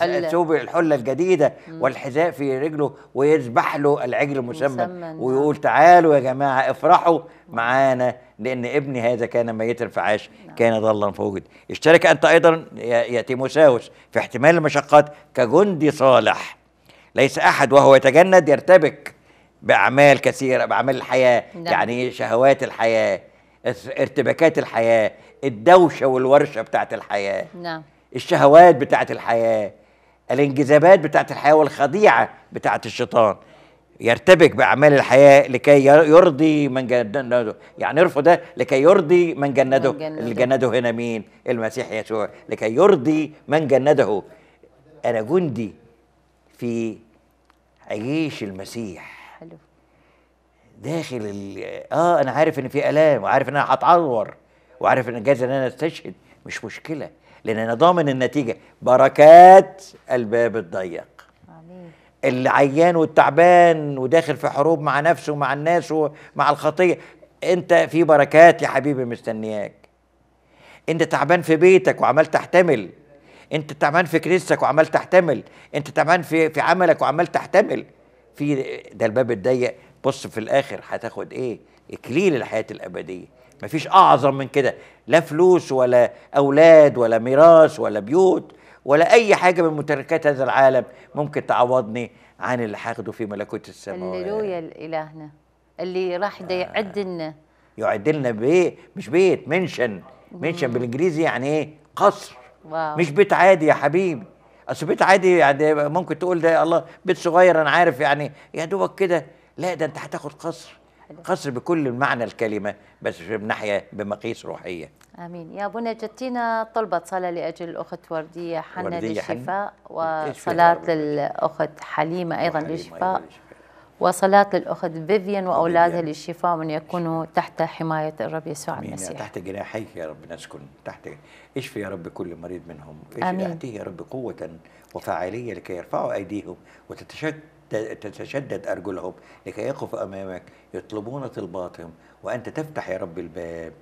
الثوب الحله الجديده والحذاء في رجله ويذبح له العجل المسمن نعم. ويقول تعالوا يا جماعه افرحوا معانا لان ابني هذا كان ميتا فعاش نعم. كان ضلا فوجد اشترك انت ايضا يا تيموساوس في احتمال المشقات كجندي صالح ليس احد وهو يتجند يرتبك باعمال كثيره باعمال الحياه نعم. يعني شهوات الحياه ارتباكات الحياه الدوشه والورشه بتاعت الحياه نعم الشهوات بتاعت الحياه الانجذابات بتاعت الحياه والخديعه بتاعت الشيطان يرتبك باعمال الحياه لكي يرضي من جنده يعني يرفض ده لكي يرضي من جنده من جنده. اللي جنده هنا مين المسيح يسوع لكي يرضي من جنده انا جندي في عيش المسيح حلو داخل ال... اه انا عارف ان في الام وعارف ان انا هتعور وعارف ان جايز ان انا استشهد مش مشكله لان انا ضامن النتيجه بركات الباب الضيق العيان والتعبان وداخل في حروب مع نفسه ومع الناس ومع الخطيه انت في بركات يا حبيبي مستنياك انت تعبان في بيتك وعمال تحتمل انت تعبان في كنيستك وعمال تحتمل انت تعبان في في عملك وعمال تحتمل في ده الباب الضيق بص في الاخر هتاخد ايه اكليل الحياه الابديه مفيش اعظم من كده لا فلوس ولا اولاد ولا ميراث ولا بيوت ولا اي حاجه من ممتلكات هذا العالم ممكن تعوضني عن اللي هاخده في ملكوت السماء هللويا الهنا اللي راح ده آه. يعد لنا يعد لنا بيه مش بيت منشن منشن بالانجليزي يعني ايه قصر واو. مش بيت عادي يا حبيبي اصل بيت عادي يعني ممكن تقول ده الله بيت صغير انا عارف يعني يا دوبك كده لا ده انت هتاخد قصر قصر بكل معنى الكلمه بس من ناحيه بمقاييس روحيه امين يا بني جتينا طلبت صلاه لاجل الاخت ورديه حنا للشفاء وصلاه للاخت حليمه ايضا للشفاء وصلاة للأخت فيفيان وأولادها للشفاء وأن يكونوا تحت حماية الرب يسوع المسيح يعني تحت جناحيك يا رب نسكن تحت اشفي يا رب كل مريض منهم أمين يا رب قوة وفاعلية لكي يرفعوا أيديهم وتتشك تتشدد أرجلهم لكي يقفوا أمامك يطلبون طلباتهم وأنت تفتح يا رب الباب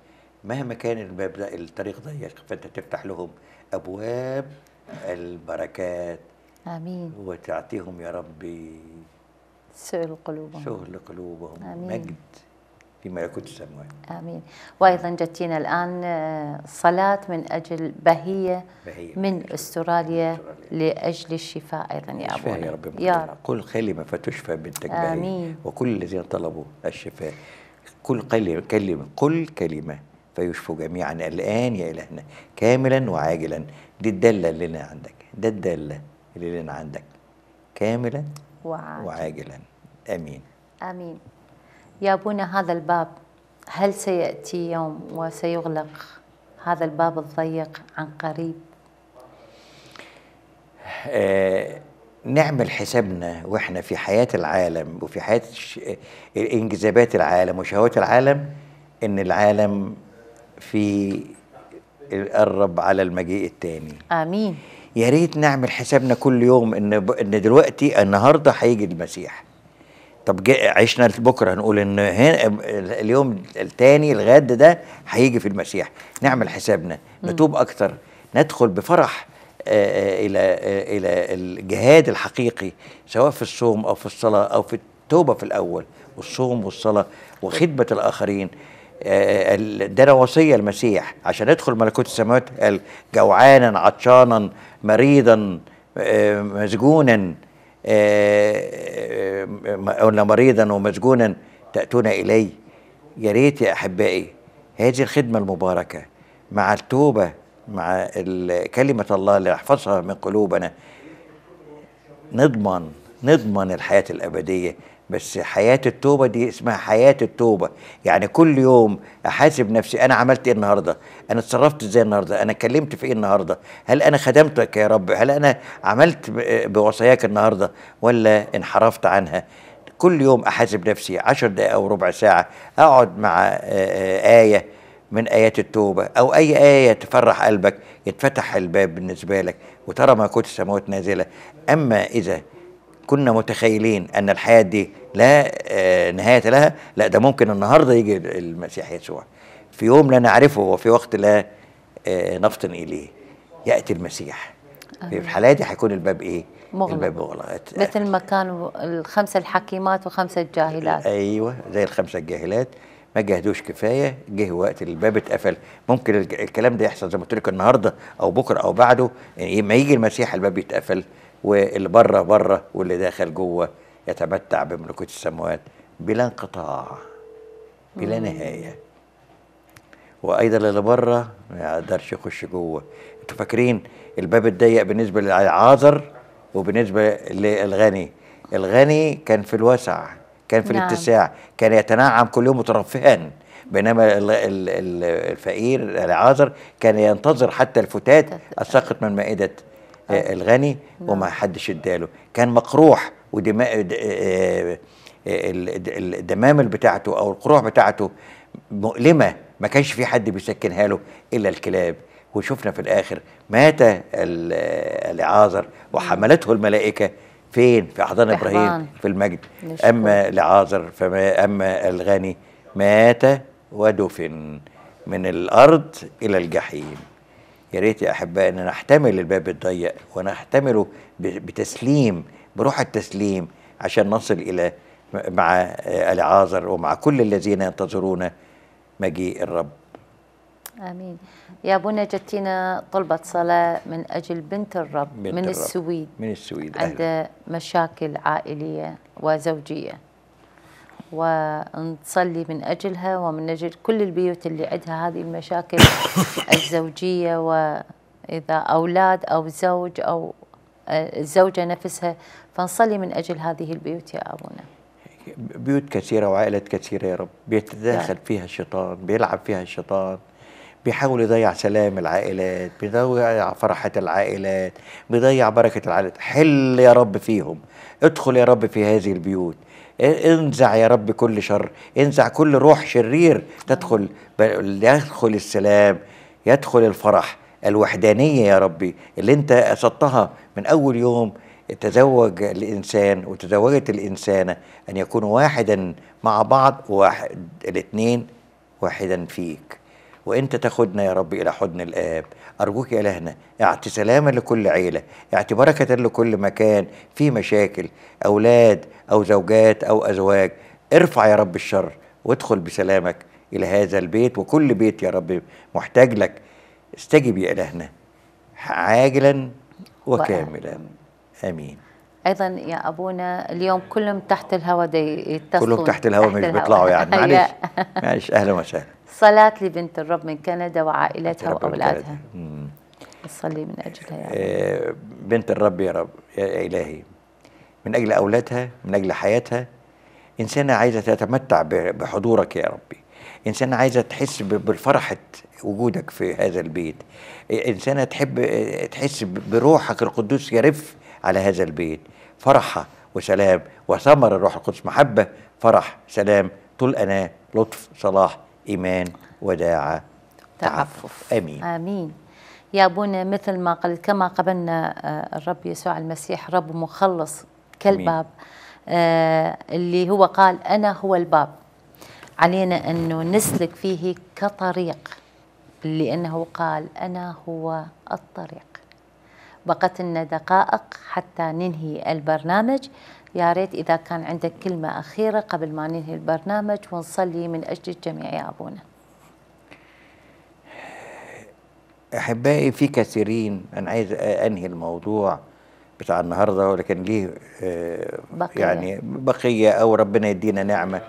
مهما كان الباب ده الطريق ضيق فأنت تفتح لهم أبواب البركات آمين وتعطيهم يا ربي سهل قلوبهم سهل قلوبهم آمين. مجد في ملكوت السماوات امين وايضا جتينا الان آه، صلاه من اجل بهيه, بهية من استراليا, استراليا لاجل الشفاء ايضا يا ابونا يا رب يا رب كل كلمه فتشفى بنتك امين وكل الذين طلبوا الشفاء كل كلمه كلم كل كلمه فيشفوا جميعا الان يا الهنا كاملا وعاجلا دي الداله اللي لنا عندك ده الداله اللي لنا عندك كاملا وعاجلا, وعاجلا. امين امين يا أبونا هذا الباب هل سيأتي يوم وسيغلق هذا الباب الضيق عن قريب آه، نعمل حسابنا واحنا في حياة العالم وفي حياة انجذابات العالم وشهوات العالم ان العالم في قرب على المجيء الثاني امين يا ريت نعمل حسابنا كل يوم ان ان دلوقتي النهارده هيجي المسيح طب عشنا بكره هنقول ان هنا اليوم الثاني الغد ده هيجي في المسيح نعمل حسابنا نتوب اكتر ندخل بفرح آه، آه، الى آه، الى الجهاد الحقيقي سواء في الصوم او في الصلاه او في التوبه في الاول والصوم والصلاه وخدمه الاخرين ده وصيه المسيح عشان ادخل ملكوت السماوات قال جوعانا عطشانا مريضا مسجونا آه، آه، آه، قلنا مريضا ومسجونا تأتون إلي يا ريت يا أحبائي هذه الخدمة المباركة مع التوبة مع كلمة الله اللي احفظها من قلوبنا نضمن نضمن الحياة الأبدية بس حياة التوبة دي اسمها حياة التوبة يعني كل يوم أحاسب نفسي أنا عملت إيه النهاردة أنا اتصرفت إزاي النهاردة أنا كلمت في إيه النهاردة هل أنا خدمتك يا رب هل أنا عملت بوصاياك النهاردة ولا انحرفت عنها كل يوم أحاسب نفسي عشر دقائق أو ربع ساعة أقعد مع آه، آه، آية من آيات التوبة أو أي آية تفرح قلبك يتفتح الباب بالنسبة لك وترى ما كنت السماوات نازلة أما إذا كنا متخيلين ان الحياه دي لا آه، نهايه لها لا ده ممكن النهارده يجي المسيح يسوع في يوم لا نعرفه وفي وقت لا آه، نفطن اليه ياتي المسيح في الحاله دي هيكون الباب ايه مغلق. الباب مغلق مثل ما كانوا الخمسه الحكيمات وخمسه الجاهلات ايوه زي الخمسه الجاهلات ما جهدوش كفايه جه وقت الباب اتقفل ممكن الكلام ده يحصل زي ما قلت لك النهارده او بكره او بعده يعني ما يجي المسيح الباب يتقفل واللي بره بره واللي داخل جوه يتمتع بملكوت السماوات بلا انقطاع بلا نهايه وايضا اللي بره ما يقدرش يخش جوه انتوا فاكرين الباب الضيق بالنسبه للعاذر وبالنسبه للغني الغني كان في الوسع كان في نعم. الاتساع كان يتنعم كل يوم مترفها بينما الفقير العاذر كان ينتظر حتى الفتات السقط من مائده آه، نعم. الغني نعم. وما حدش اداله كان مقروح ودماء آه، آه، الدمامل بتاعته او القروح بتاعته مؤلمه ما كانش في حد بيسكنها له الا الكلاب وشفنا في الاخر مات العازر وحملته الملائكه فين في احضان ابراهيم في المجد نشكر. اما العازر فما اما الغني مات ودفن من الارض الى الجحيم يا ريت يا احبائي ان نحتمل الباب الضيق ونحتمله بتسليم بروح التسليم عشان نصل الى مع العازر ومع كل الذين ينتظرون مجيء الرب امين يا بنا جتينا طلبة صلاة من أجل بنت الرب بنت من الرب. السويد من السويد عندها مشاكل عائلية وزوجية ونصلي من أجلها ومن أجل كل البيوت اللي عندها هذه المشاكل الزوجية وإذا أولاد أو زوج أو الزوجة نفسها فنصلي من أجل هذه البيوت يا أبونا بيوت كثيرة وعائلات كثيرة يا رب بيتداخل نعم. يعني. فيها الشيطان بيلعب فيها الشيطان بيحاول يضيع سلام العائلات بيضيع فرحة العائلات بيضيع بركة العائلات حل يا رب فيهم ادخل يا رب في هذه البيوت انزع يا رب كل شر انزع كل روح شرير تدخل يدخل السلام يدخل الفرح الوحدانية يا ربي اللي انت قصدتها من اول يوم تزوج الانسان وتزوجت الانسانة ان يكونوا واحدا مع بعض واحد الاثنين واحدا فيك وانت تاخدنا يا رب الى حضن الاب ارجوك يا الهنا اعت سلاما لكل عيله اعت بركه لكل مكان في مشاكل اولاد أو زوجات أو أزواج ارفع يا رب الشر وادخل بسلامك إلى هذا البيت وكل بيت يا رب محتاج لك استجب يا إلهنا عاجلا وكاملا آمين ايضا يا ابونا اليوم كلهم تحت الهواء يتصلوا يتصلون كلهم تحت الهواء مش بيطلعوا يعني معلش معلش اهلا وسهلا صلاة لبنت الرب من كندا وعائلتها واولادها نصلي من اجلها يعني. بنت الرب يا رب يا الهي من أجل أولادها من أجل حياتها إنسانة عايزة تتمتع بحضورك يا ربي إنسانة عايزة تحس بالفرحة وجودك في هذا البيت إنسانة تحب تحس بروحك القدوس يرف على هذا البيت فرحة وسلام وثمر الروح القدس محبة فرح سلام طول أنا لطف صلاح إيمان وداعة تعفف آمين آمين يا أبونا مثل ما قلت كما قبلنا آه، الرب يسوع المسيح رب مخلص كالباب آه اللي هو قال أنا هو الباب علينا أنه نسلك فيه كطريق لأنه قال أنا هو الطريق بقت لنا دقائق حتى ننهي البرنامج يا ريت إذا كان عندك كلمة أخيرة قبل ما ننهي البرنامج ونصلي من أجل الجميع يا أبونا أحبائي في كثيرين أنا عايز أنهي الموضوع بتاع النهارده ولكن ليه آه، بقية. يعني بقيه او ربنا يدينا نعمه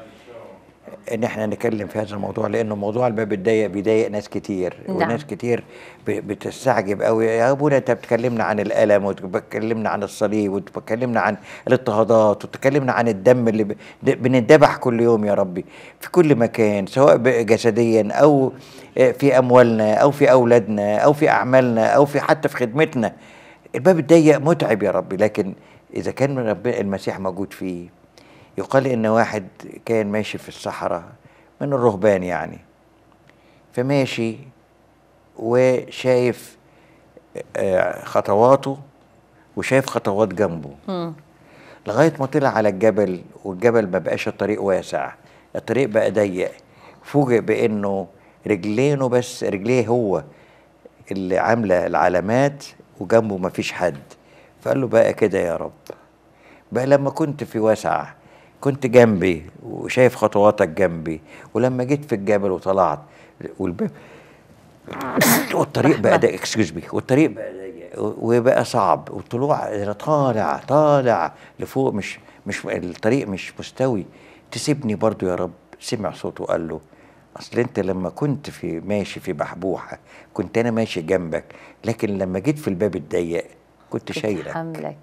ان احنا نتكلم في هذا الموضوع لانه موضوع الباب الضيق بيضايق ناس كتير نعم. وناس كتير بتستعجب قوي يا ابونا انت بتكلمنا عن الالم وتكلمنا عن الصليب وتكلمنا عن الاضطهادات وتكلمنا عن الدم اللي بنندبح كل يوم يا ربي في كل مكان سواء جسديا او آه، في اموالنا او في اولادنا او في اعمالنا او في حتى في خدمتنا الباب الضيق متعب يا رب لكن إذا كان من ربنا المسيح موجود فيه يقال إن واحد كان ماشي في الصحراء من الرهبان يعني فماشي وشايف آه، خطواته وشايف خطوات جنبه م. لغايه ما طلع على الجبل والجبل ما بقاش الطريق واسع الطريق بقى ضيق فوجئ بانه رجلينه بس رجليه هو اللي عامله العلامات وجنبه مفيش حد فقال له بقى كده يا رب بقى لما كنت في واسع كنت جنبي وشايف خطواتك جنبي ولما جيت في الجبل وطلعت والباب والطريق بقى ده اكسكيوز مي والطريق بقى وبقى صعب والطلوع طالع طالع لفوق مش مش الطريق مش مستوي تسيبني برضو يا رب سمع صوته قال له اصل انت لما كنت في ماشي في بحبوحه كنت انا ماشي جنبك لكن لما جيت في الباب الضيق كنت شايلك حملك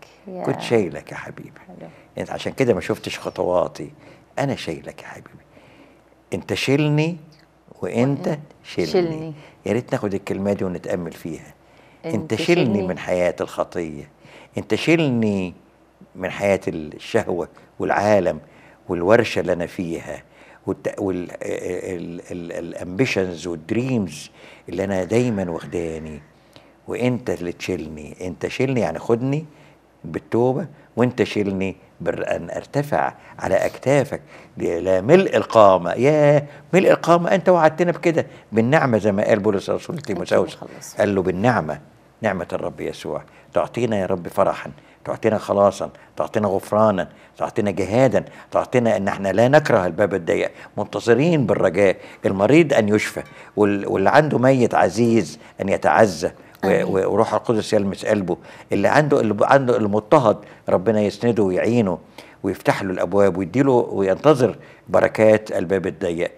كنت شايلك يا حبيبي حلو. انت عشان كده ما شفتش خطواتي انا شايلك يا حبيبي انت شيلني وانت, وإنت شيلني, شيلني. يا ريت ناخد الكلمه دي ونتامل فيها انت, انت شيلني, شيلني من حياه الخطيه انت شيلني من حياه الشهوه والعالم والورشه اللي انا فيها والامبيشنز والدريمز اللي انا دايما واخداني وانت اللي تشيلني انت شيلني يعني خدني بالتوبه وانت شيلني بأن أرتفع على أكتافك إلى ملء القامة يا ملء القامة أنت وعدتنا بكده بالنعمة زي ما قال بولس الرسول تيموثاوس قال له بالنعمة نعمة الرب يسوع تعطينا يا رب فرحا تعطينا خلاصا تعطينا غفرانا تعطينا جهادا تعطينا ان احنا لا نكره الباب الضيق منتظرين بالرجاء المريض ان يشفى واللي عنده ميت عزيز ان يتعزى وروح القدس يلمس قلبه اللي عنده اللي عنده المضطهد ربنا يسنده ويعينه ويفتح له الابواب ويديله وينتظر بركات الباب الضيق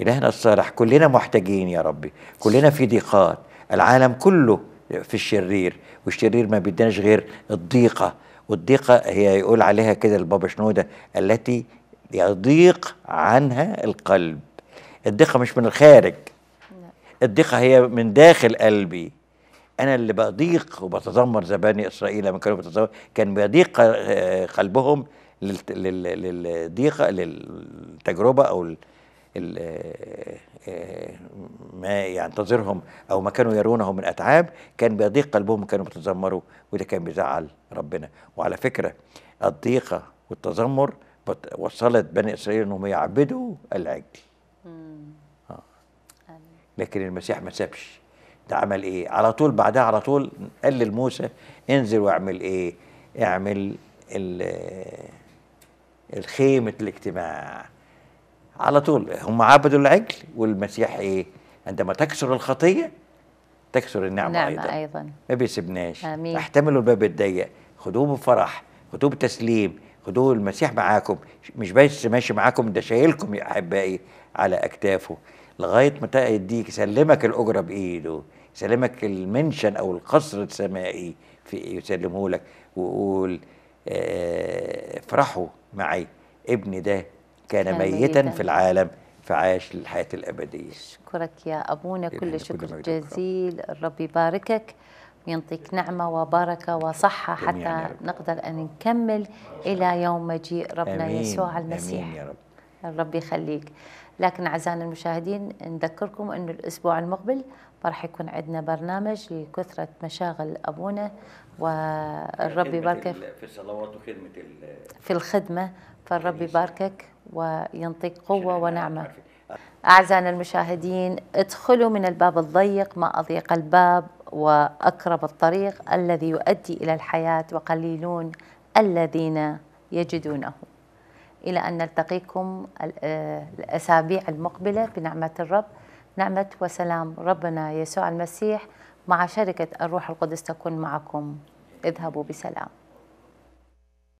الهنا الصالح كلنا محتاجين يا ربي كلنا في ضيقات العالم كله في الشرير والشرير ما بيدناش غير الضيقة والضيقة هي يقول عليها كده البابا شنودة التي يضيق عنها القلب الضيقة مش من الخارج الضيقة هي من داخل قلبي أنا اللي بضيق وبتذمر زباني إسرائيل لما كانوا بتذمر كان بيضيق قلبهم للضيقة للتجربة أو آه، ما ينتظرهم او ما كانوا يرونه من اتعاب كان بيضيق قلبهم كانوا بيتذمروا وده كان بيزعل ربنا وعلى فكره الضيقه والتذمر وصلت بني اسرائيل انهم يعبدوا العجل آه. لكن المسيح ما سابش ده عمل ايه على طول بعدها على طول قال لموسى انزل واعمل ايه اعمل الخيمه الاجتماع على طول هم عبدوا العجل والمسيح ايه عندما تكسر الخطيه تكسر النعمه نعمة ايضا ايضا ما بيسيبناش امين احتملوا الباب الضيق خدوه بفرح خدوه بتسليم خدوه المسيح معاكم مش بس ماشي معاكم ده شايلكم يا احبائي على اكتافه لغايه متى يديك يسلمك الاجره بايده يسلمك المنشن او القصر السمائي في يسلمه لك ويقول آه، افرحوا معي ابني ده كان ميتا في العالم فعاش للحياة الأبدية أشكرك يا أبونا كل, كل شكر جزيل ربي يباركك وينطيك نعمة وبركة وصحة حتى نقدر أن نكمل إلى يوم مجيء ربنا أمين يسوع المسيح أمين يا رب الرب يخليك لكن أعزائنا المشاهدين نذكركم أن الأسبوع المقبل راح يكون عندنا برنامج لكثرة مشاغل أبونا والرب يباركك في الصلوات وخدمة في الخدمة فالرب يباركك وينطيك قوة ونعمة أعزائنا المشاهدين ادخلوا من الباب الضيق ما أضيق الباب وأقرب الطريق الذي يؤدي إلى الحياة وقليلون الذين يجدونه إلى أن نلتقيكم آه، الأسابيع المقبلة بنعمة الرب نعمة وسلام ربنا يسوع المسيح مع شركة الروح القدس تكون معكم اذهبوا بسلام